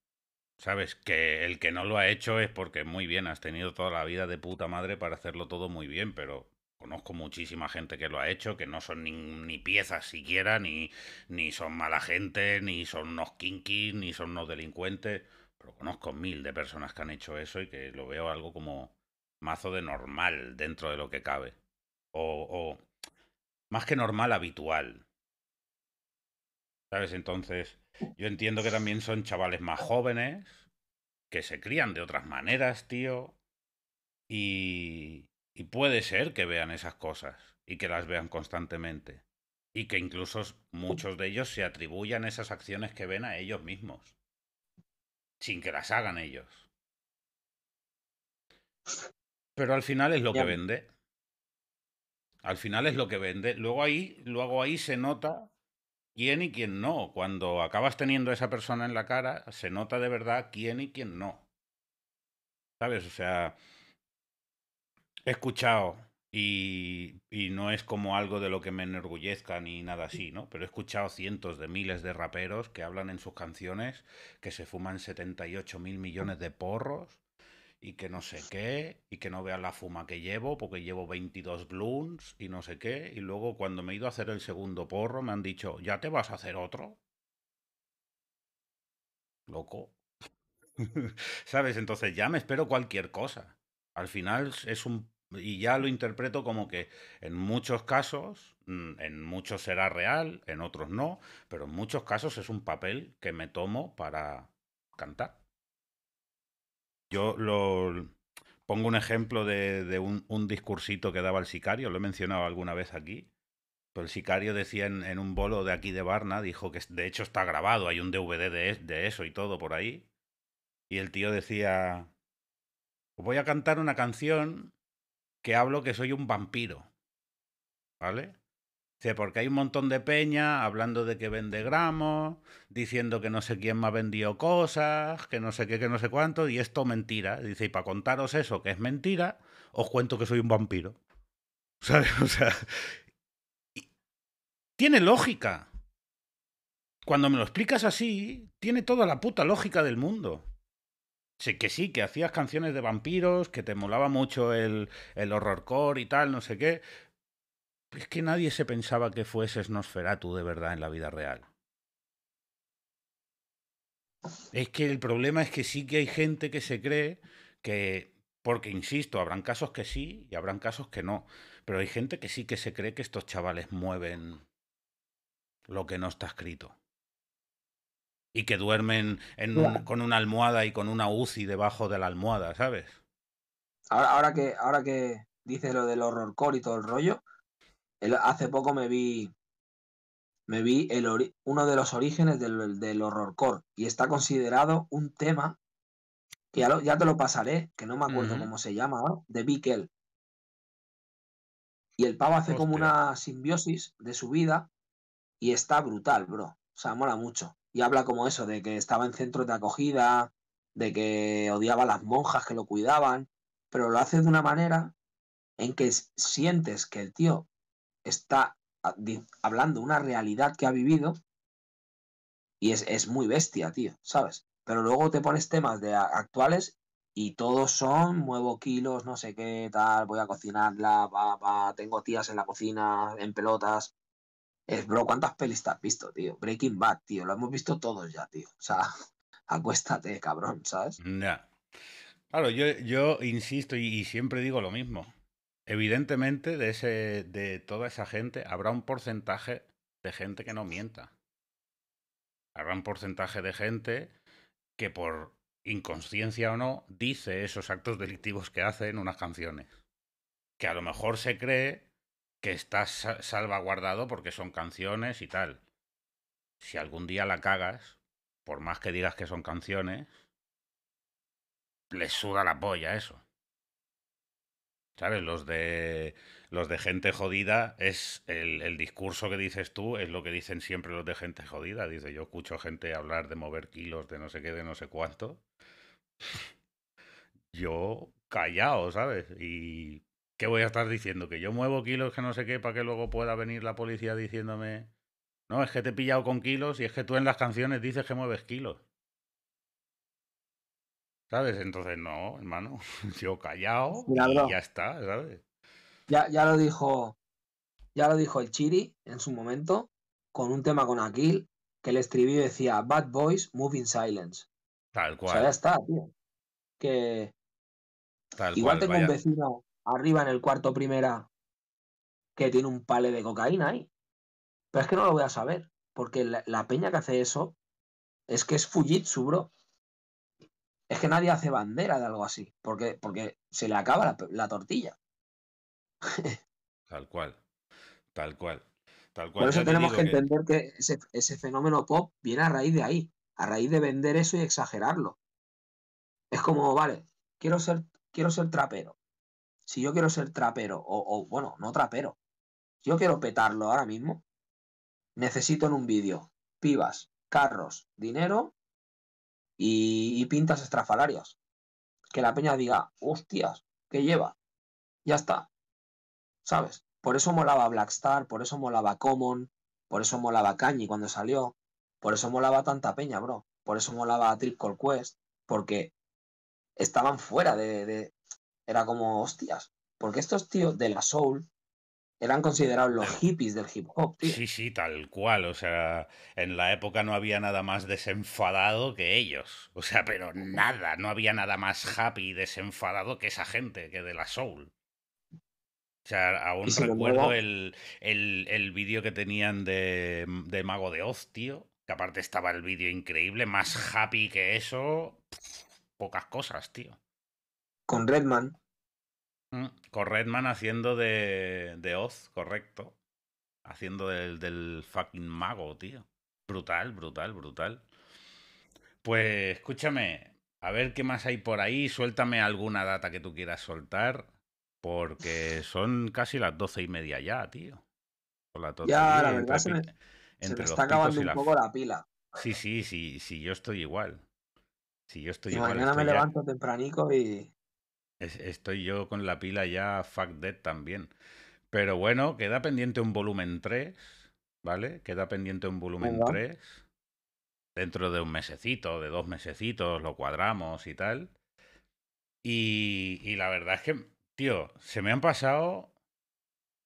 ¿Sabes? Que el que no lo ha hecho es porque muy bien, has tenido toda la vida de puta madre para hacerlo todo muy bien, pero conozco muchísima gente que lo ha hecho, que no son ni, piezas siquiera, ni, son mala gente, ni son unos kinkis, ni son unos delincuentes. Pero conozco mil de personas que han hecho eso y que lo veo algo como mazo de normal dentro de lo que cabe. o más que normal, habitual. ¿Sabes? Entonces, yo entiendo que también son chavales más jóvenes, que se crían de otras maneras, tío. Y, y puede ser que vean esas cosas y que las vean constantemente. Y que incluso muchos de ellos se atribuyan esas acciones que ven a ellos mismos. Sin que las hagan ellos. Pero al final es lo que vende. Al final es lo que vende. Luego ahí, luego ahí se nota quién y quién no. Cuando acabas teniendo a esa persona en la cara, se nota de verdad quién y quién no. ¿Sabes? O sea, He escuchado y, no es como algo de lo que me enorgullezca ni nada así, ¿no? Pero he escuchado cientos de miles de raperos que hablan en sus canciones que se fuman 78 mil mm. millones de porros y que no sé qué, y que no vean la fuma que llevo porque llevo 22 blooms y no sé qué, y luego cuando me he ido a hacer el segundo porro me han dicho, ¿ya te vas a hacer otro? Loco. ¿Sabes? Entonces ya me espero cualquier cosa. Al final es un y ya lo interpreto como que en muchos casos, mm, en muchos será real, en otros no, pero en muchos casos es un papel que me tomo para cantar. Yo lo pongo un ejemplo de, un, discursito que daba el sicario, lo he mencionado alguna vez aquí. Pero el sicario decía en, un bolo de aquí de Barna, dijo que de hecho está grabado, hay un DVD de, de eso y todo por ahí. Y el tío decía, voy a cantar una canción que hablo que soy un vampiro. ¿Vale? porque hay un montón de peña hablando de que vende gramos, diciendo que no sé quién me ha vendido cosas, que no sé qué, que no sé cuánto, y esto mentira. Dice, y para contaros eso, que es mentira, os cuento que soy un vampiro. ¿Sabes? O sea, tiene lógica. Cuando me lo explicas así, tiene toda la puta lógica del mundo. Sí, que sí, que hacías canciones de vampiros, que te molaba mucho el, el horrorcore y tal, no sé qué. Es que nadie se pensaba que fuese Nosferatu de verdad en la vida real. Es que el problema es que sí que hay gente que se cree que, porque insisto, habrán casos que sí y habrán casos que no, pero hay gente que sí que se cree que estos chavales mueven lo que no está escrito y que duermen con una almohada y con una UCI debajo de la almohada, ¿sabes? Ahora, que ahora que dices lo del horrorcore y todo el rollo, hace poco me vi me vi el uno de los orígenes del, del horrorcore y está considerado un tema que ya, te lo pasaré, que no me acuerdo cómo se llama, de Bickel. Y el pavo hace como una simbiosis de su vida y está brutal, bro. O sea, mola mucho y habla como eso, de que estaba en centros de acogida, de que odiaba a las monjas que lo cuidaban, pero lo hace de una manera en que sientes que el tío está ah, hablando una realidad que ha vivido y es, muy bestia, tío, ¿sabes? Pero luego te pones temas de actuales y todos son muevo kilos, no sé qué, tal, voy a cocinarla, va, va, tengo tías en la cocina, en pelotas, bro, ¿cuántas pelis has visto, tío? Breaking Bad, tío, lo hemos visto todos ya, tío. O sea, acuéstate, cabrón, ¿sabes? Claro, yo, yo insisto y, siempre digo lo mismo. Evidentemente, de, ese, de toda esa gente, habrá un porcentaje de gente que no mienta. Habrá un porcentaje de gente que por inconsciencia o no, dice esos actos delictivos que hace en unas canciones. Que a lo mejor se cree que está salvaguardado porque son canciones y tal. Si algún día la cagas, por más que digas que son canciones, les suda la polla eso. ¿Sabes? Los de, los de gente jodida es el, el, discurso que dices tú, es lo que dicen siempre los de gente jodida. Dice, yo escucho gente hablar de mover kilos, de no sé qué, de no sé cuánto. Yo callado, ¿sabes? Y ¿Qué voy a estar diciendo? Que yo muevo kilos que no sé qué para que luego pueda venir la policía diciéndome, no, es que te he pillado con kilos y es que tú en las canciones dices que mueves kilos. ¿Sabes? Entonces, no, hermano, yo callado y ya está, ¿sabes? Ya, lo dijo, ya lo dijo el Chiri en su momento, con un tema con Aquil, que le escribí y decía Bad Boys Moving Silence. Tal cual. ya está, tío. Que. igual cual, tengo un arriba en el cuarto primera que tiene un pale de cocaína ahí. Pero es que no lo voy a saber, porque la, peña que hace eso es que es Fujitsu, bro. Es que nadie hace bandera de algo así, porque, porque se le acaba la, tortilla. Tal cual, tal cual, tal cual. Por eso tenemos que entender que, ese, ese fenómeno pop viene a raíz de ahí, a raíz de vender eso y exagerarlo. Es como, vale, quiero ser, quiero ser trapero si yo quiero ser trapero, o, bueno, no trapero, yo quiero petarlo ahora mismo, necesito en un vídeo pibas, carros, dinero y, pintas estrafalarias. Que la peña diga, hostias, ¿qué lleva? Ya está. ¿Sabes? Por eso molaba Blackstar, por eso molaba Common, por eso molaba Cañi cuando salió, por eso molaba tanta peña, bro. Por eso molaba Triple Quest, porque estaban fuera de, era como, hostias, porque estos tíos de la soul eran considerados los hippies del hip hop, tío. Sí, sí, tal cual. O sea, en la época no había nada más desenfadado que ellos. O sea, pero nada, no había nada más happy y desenfadado que esa gente, que de la soul. O sea, aún recuerdo el, vídeo que tenían de, de Mago de Oz, tío. Que aparte estaba el vídeo increíble, más happy que eso. Pocas cosas, tío con Redman. Mm, con Redman haciendo de, de Oz, correcto. Haciendo del, fucking mago, tío. Brutal, brutal, brutal. Pues escúchame, a ver qué más hay por ahí. Suéltame alguna data que tú quieras soltar, porque son casi las doce y media ya, tío. La ya, la verdad, se me, está acabando un poco la pila. Sí, sí, sí, sí, yo estoy igual. Si yo estoy igual. Mañana me levanto tempranico y estoy yo con la pila ya fuck dead también. Pero bueno, queda pendiente un volumen 3, ¿vale? Queda pendiente un volumen 3. Dentro de un mesecito, de dos mesecitos, lo cuadramos y tal. Y, y la verdad es que, tío, se me han pasado...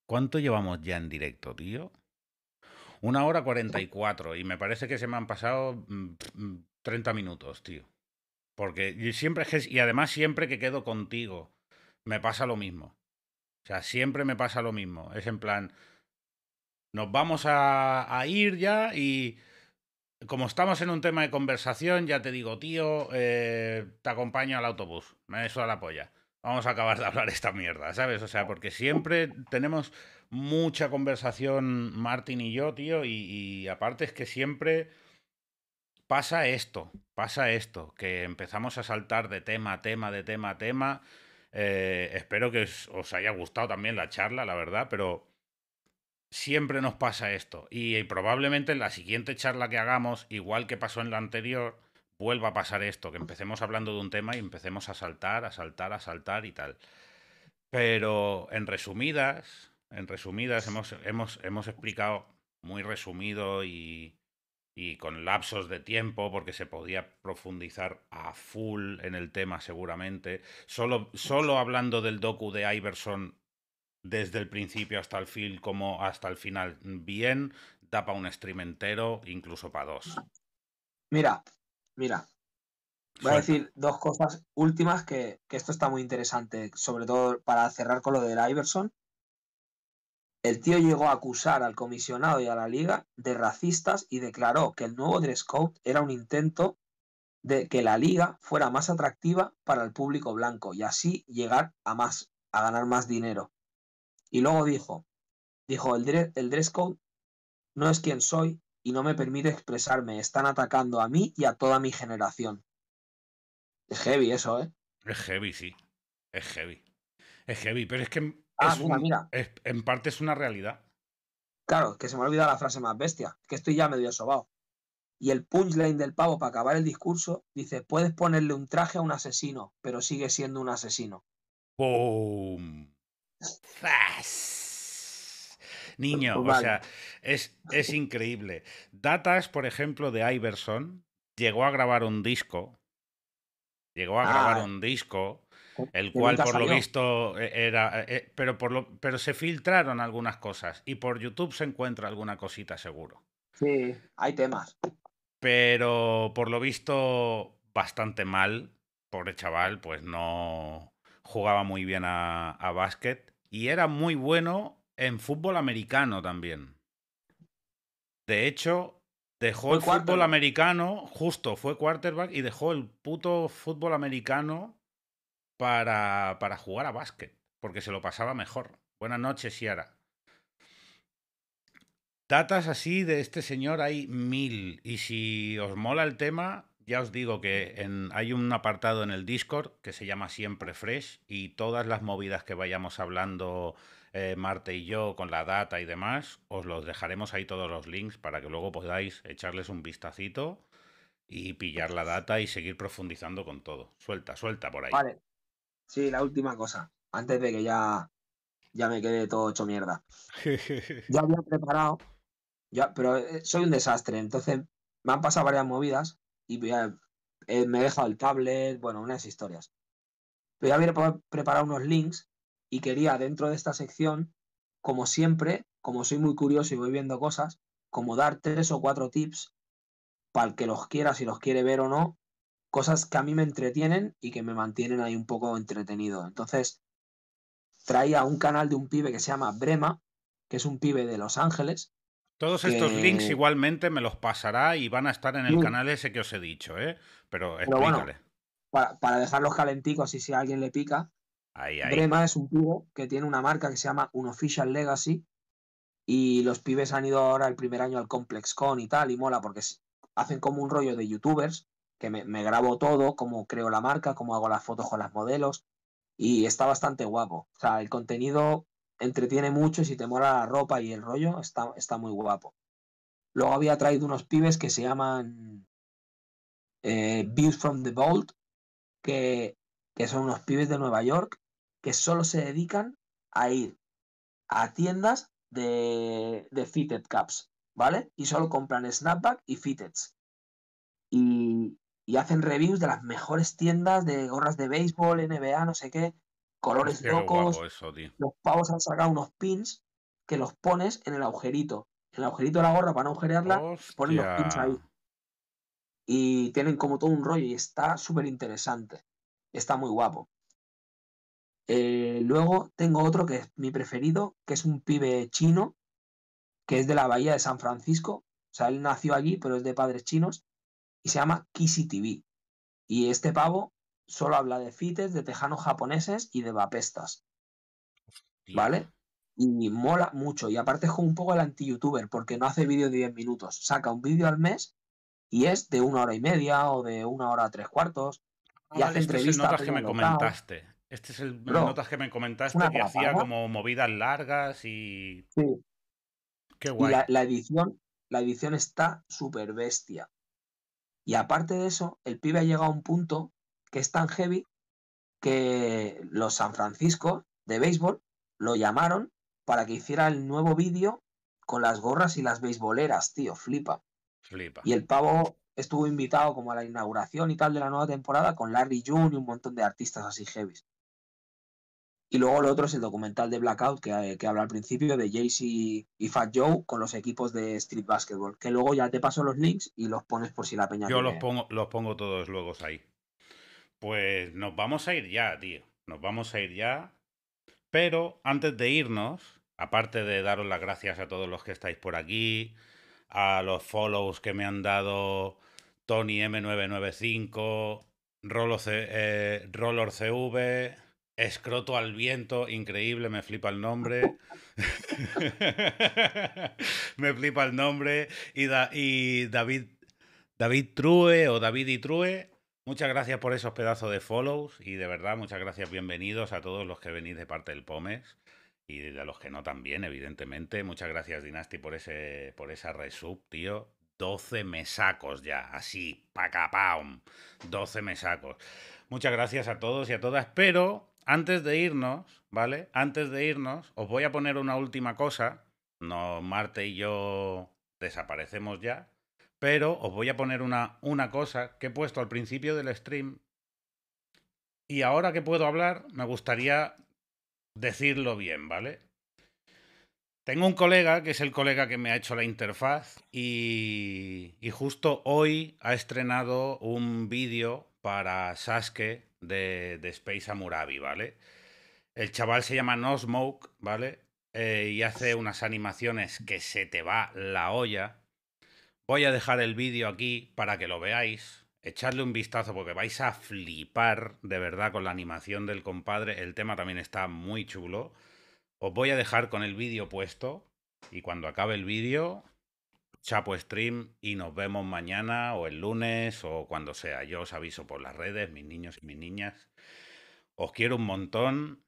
¿Cuánto llevamos ya en directo, tío? Una hora 44 y me parece que se me han pasado 30 mm, mm, minutos, tío. Porque yo siempre y además siempre que quedo contigo, me pasa lo mismo. O sea, siempre me pasa lo mismo. Es en plan, nos vamos a, ir ya y como estamos en un tema de conversación, ya te digo, tío, eh, te acompaño al autobús. Eso a la polla. Vamos a acabar de hablar esta mierda, ¿sabes? O sea, porque siempre tenemos mucha conversación Martín y yo, tío, y, y aparte es que siempre pasa esto, pasa esto, que empezamos a saltar de tema a tema, de tema a tema. Eh, espero que os, haya gustado también la charla, la verdad, pero siempre nos pasa esto. Y, eh, probablemente en la siguiente charla que hagamos, igual que pasó en la anterior, vuelva a pasar esto, que empecemos hablando de un tema y empecemos a saltar, a saltar, a saltar y tal. Pero en resumidas, en resumidas, hemos, hemos explicado muy resumido y, y con lapsos de tiempo, porque se podía profundizar a full en el tema seguramente. Solo, solo hablando del docu de Iverson desde el principio hasta el, fin, como hasta el final, bien, da para un stream entero, incluso para dos. Mira, mira, Voy a decir dos cosas últimas que, que, esto está muy interesante, sobre todo para cerrar con lo del Iverson. El tío llegó a acusar al comisionado y a la liga de racistas y declaró que el nuevo dress code era un intento de que la liga fuera más atractiva para el público blanco y así llegar a más, a ganar más dinero. Y luego dijo, dijo, el, el dress code no es quien soy y no me permite expresarme, están atacando a mí y a toda mi generación. Es heavy eso, ¿eh? Es heavy, sí. Es heavy. Es heavy, pero es que Ah, en parte es una realidad. Claro, que se me ha olvidado la frase más bestia, que estoy ya medio asobado. Y el punchline del pavo para acabar el discurso dice: Puedes ponerle un traje a un asesino, pero sigue siendo un asesino. ¡Boom! Niño, o sea, es, increíble. Datas, por ejemplo, de Iverson, llegó a grabar un disco. Llegó a ah. grabar un disco el cual por lo visto e-, era... E-, pero, por lo, pero se filtraron algunas cosas y por YouTube se encuentra alguna cosita seguro. Sí, hay temas. Pero por lo visto bastante mal, pobre chaval, pues no jugaba muy bien a, básquet y era muy bueno en fútbol americano también. De hecho, dejó el fútbol americano, justo, fue quarterback y dejó el puto fútbol americano para, jugar a básquet, porque se lo pasaba mejor. Buenas noches, Ciara. Datas así de este señor hay mil. Y si os mola el tema, ya os digo que hay un apartado en el Discord que se llama Siempre Fresh y todas las movidas que vayamos hablando eh, Marte y yo con la data y demás, os los dejaremos ahí todos los links para que luego podáis echarles un vistacito y pillar la data y seguir profundizando con todo. Suelta, suelta por ahí. Sí, la última cosa, antes de que ya, ya me quede todo hecho mierda. ya había preparado, ya, pero eh, soy un desastre, entonces me han pasado varias movidas y eh, me he dejado el tablet, bueno, unas historias. Pero ya había preparado unos links y quería dentro de esta sección, como siempre, como soy muy curioso y voy viendo cosas, como dar tres o cuatro tips para el que los quiera, si los quiere ver o no, cosas que a mí me entretienen y que me mantienen ahí un poco entretenido. Entonces, traía un canal de un pibe que se llama Brema, que es un pibe de Los Ángeles. Todos estos links igualmente me los pasará y van a estar en el mm. canal ese que os he dicho, ¿eh? Pero explícale. para, dejarlos calenticos y si a alguien le pica. Brema es un pibe que tiene una marca que se llama Unofficial Legacy y los pibes han ido ahora el primer año al Complex Con y tal y mola porque hacen como un rollo de youtubers que me, grabo todo, cómo creo la marca, cómo hago las fotos con las modelos, y está bastante guapo. O sea, el contenido entretiene mucho, y si te mola la ropa y el rollo, está, está muy guapo. Luego había traído unos pibes que se llaman Views eh, from the Vault, que, son unos pibes de Nueva York que solo se dedican a ir a tiendas de, de fitted caps, ¿vale? Y solo compran snapback y fitteds. Y, y hacen reviews de las mejores tiendas de gorras de béisbol, NBA, no sé qué, colores locos. los pavos han sacado unos pins que los pones en el agujerito. En el agujerito de la gorra para no agujerearla, ponen los pins ahí. Y tienen como todo un rollo y está súper interesante. Está muy guapo. Eh, luego tengo otro que es mi preferido, que es un pibe chino, que es de la bahía de San Francisco. O sea, él nació allí, pero es de padres chinos y se llama Kisi TV. Y este pavo solo habla de fites, de tejanos japoneses y de vapestas. ¿Vale? Y mola mucho. Y aparte es como un poco el anti-youtuber, porque no hace vídeo de 10 minutos. Saca un vídeo al mes y es de una hora y media o de una hora a tres cuartos. Ah, y hace este notas que me comentaste. Este es el notas que me comentaste que hacía como movidas largas y. Sí. Qué guay. Y la, edición, la edición está súper bestia. Y aparte de eso, el pibe ha llegado a un punto que es tan heavy que los San Francisco de béisbol lo llamaron para que hiciera el nuevo vídeo con las gorras y las beisboleras, tío, flipa. Flipa. Y el pavo estuvo invitado como a la inauguración y tal de la nueva temporada con Larry June y un montón de artistas así heavy. Y luego lo otro es el documental de Blackout que, eh, que habla al principio de Jace y, Fat Joe con los equipos de Street Basketball. Que luego ya te paso los links y los pones por si la peña. Yo los pongo, los pongo todos luego ahí. Pues nos vamos a ir ya, tío. Nos vamos a ir ya. Pero antes de irnos, aparte de daros las gracias a todos los que estáis por aquí, a los follows que me han dado Tony M995, rollo CV. Escroto al viento, increíble, me flipa el nombre. me flipa el nombre. Y, y David, David True o David y True, muchas gracias por esos pedazos de follows. Y de verdad, muchas gracias, bienvenidos a todos los que venís de parte del POMES. Y de los que no también, evidentemente. Muchas gracias, Dynasty, por ese, por esa resub, tío. 12 mesacos ya, así, pa capaum. 12 mesacos. Muchas gracias a todos y a todas, pero antes de irnos, ¿vale? Antes de irnos, os voy a poner una última cosa. No, Marte y yo desaparecemos ya. Pero os voy a poner una, una cosa que he puesto al principio del stream. Y ahora que puedo hablar, me gustaría decirlo bien, ¿vale? Tengo un colega que es el colega que me ha hecho la interfaz y, y justo hoy ha estrenado un vídeo para Sasuke de, de Space Amurabi, ¿vale? El chaval se llama No Smoke, ¿vale? Eh, y hace unas animaciones que se te va la olla. Voy a dejar el vídeo aquí para que lo veáis. Echadle un vistazo porque vais a flipar de verdad con la animación del compadre. El tema también está muy chulo. Os voy a dejar con el vídeo puesto y cuando acabe el vídeo Chapo Stream y nos vemos mañana o el lunes o cuando sea. Yo os aviso por las redes, mis niños y mis niñas. Os quiero un montón.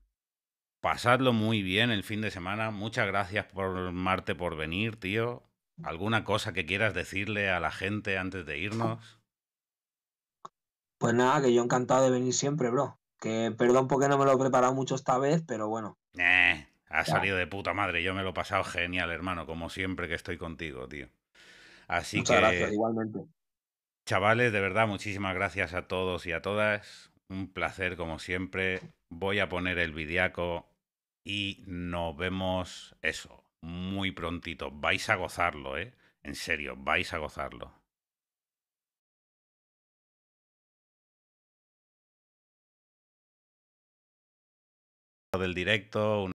Pasadlo muy bien el fin de semana. Muchas gracias por Marte por venir, tío. ¿Alguna cosa que quieras decirle a la gente antes de irnos? Pues nada, que yo encantado de venir siempre, bro. Que perdón porque no me lo he preparado mucho esta vez, pero bueno. Eh, ha salido de puta madre. Yo me lo he pasado genial, hermano, como siempre que estoy contigo, tío. Así que, igualmente. Chavales, de verdad, muchísimas gracias a todos y a todas. Un placer, como siempre. Voy a poner el vidiaco y nos vemos eso, muy prontito. Vais a gozarlo, ¿eh? En serio, vais a gozarlo. del directo,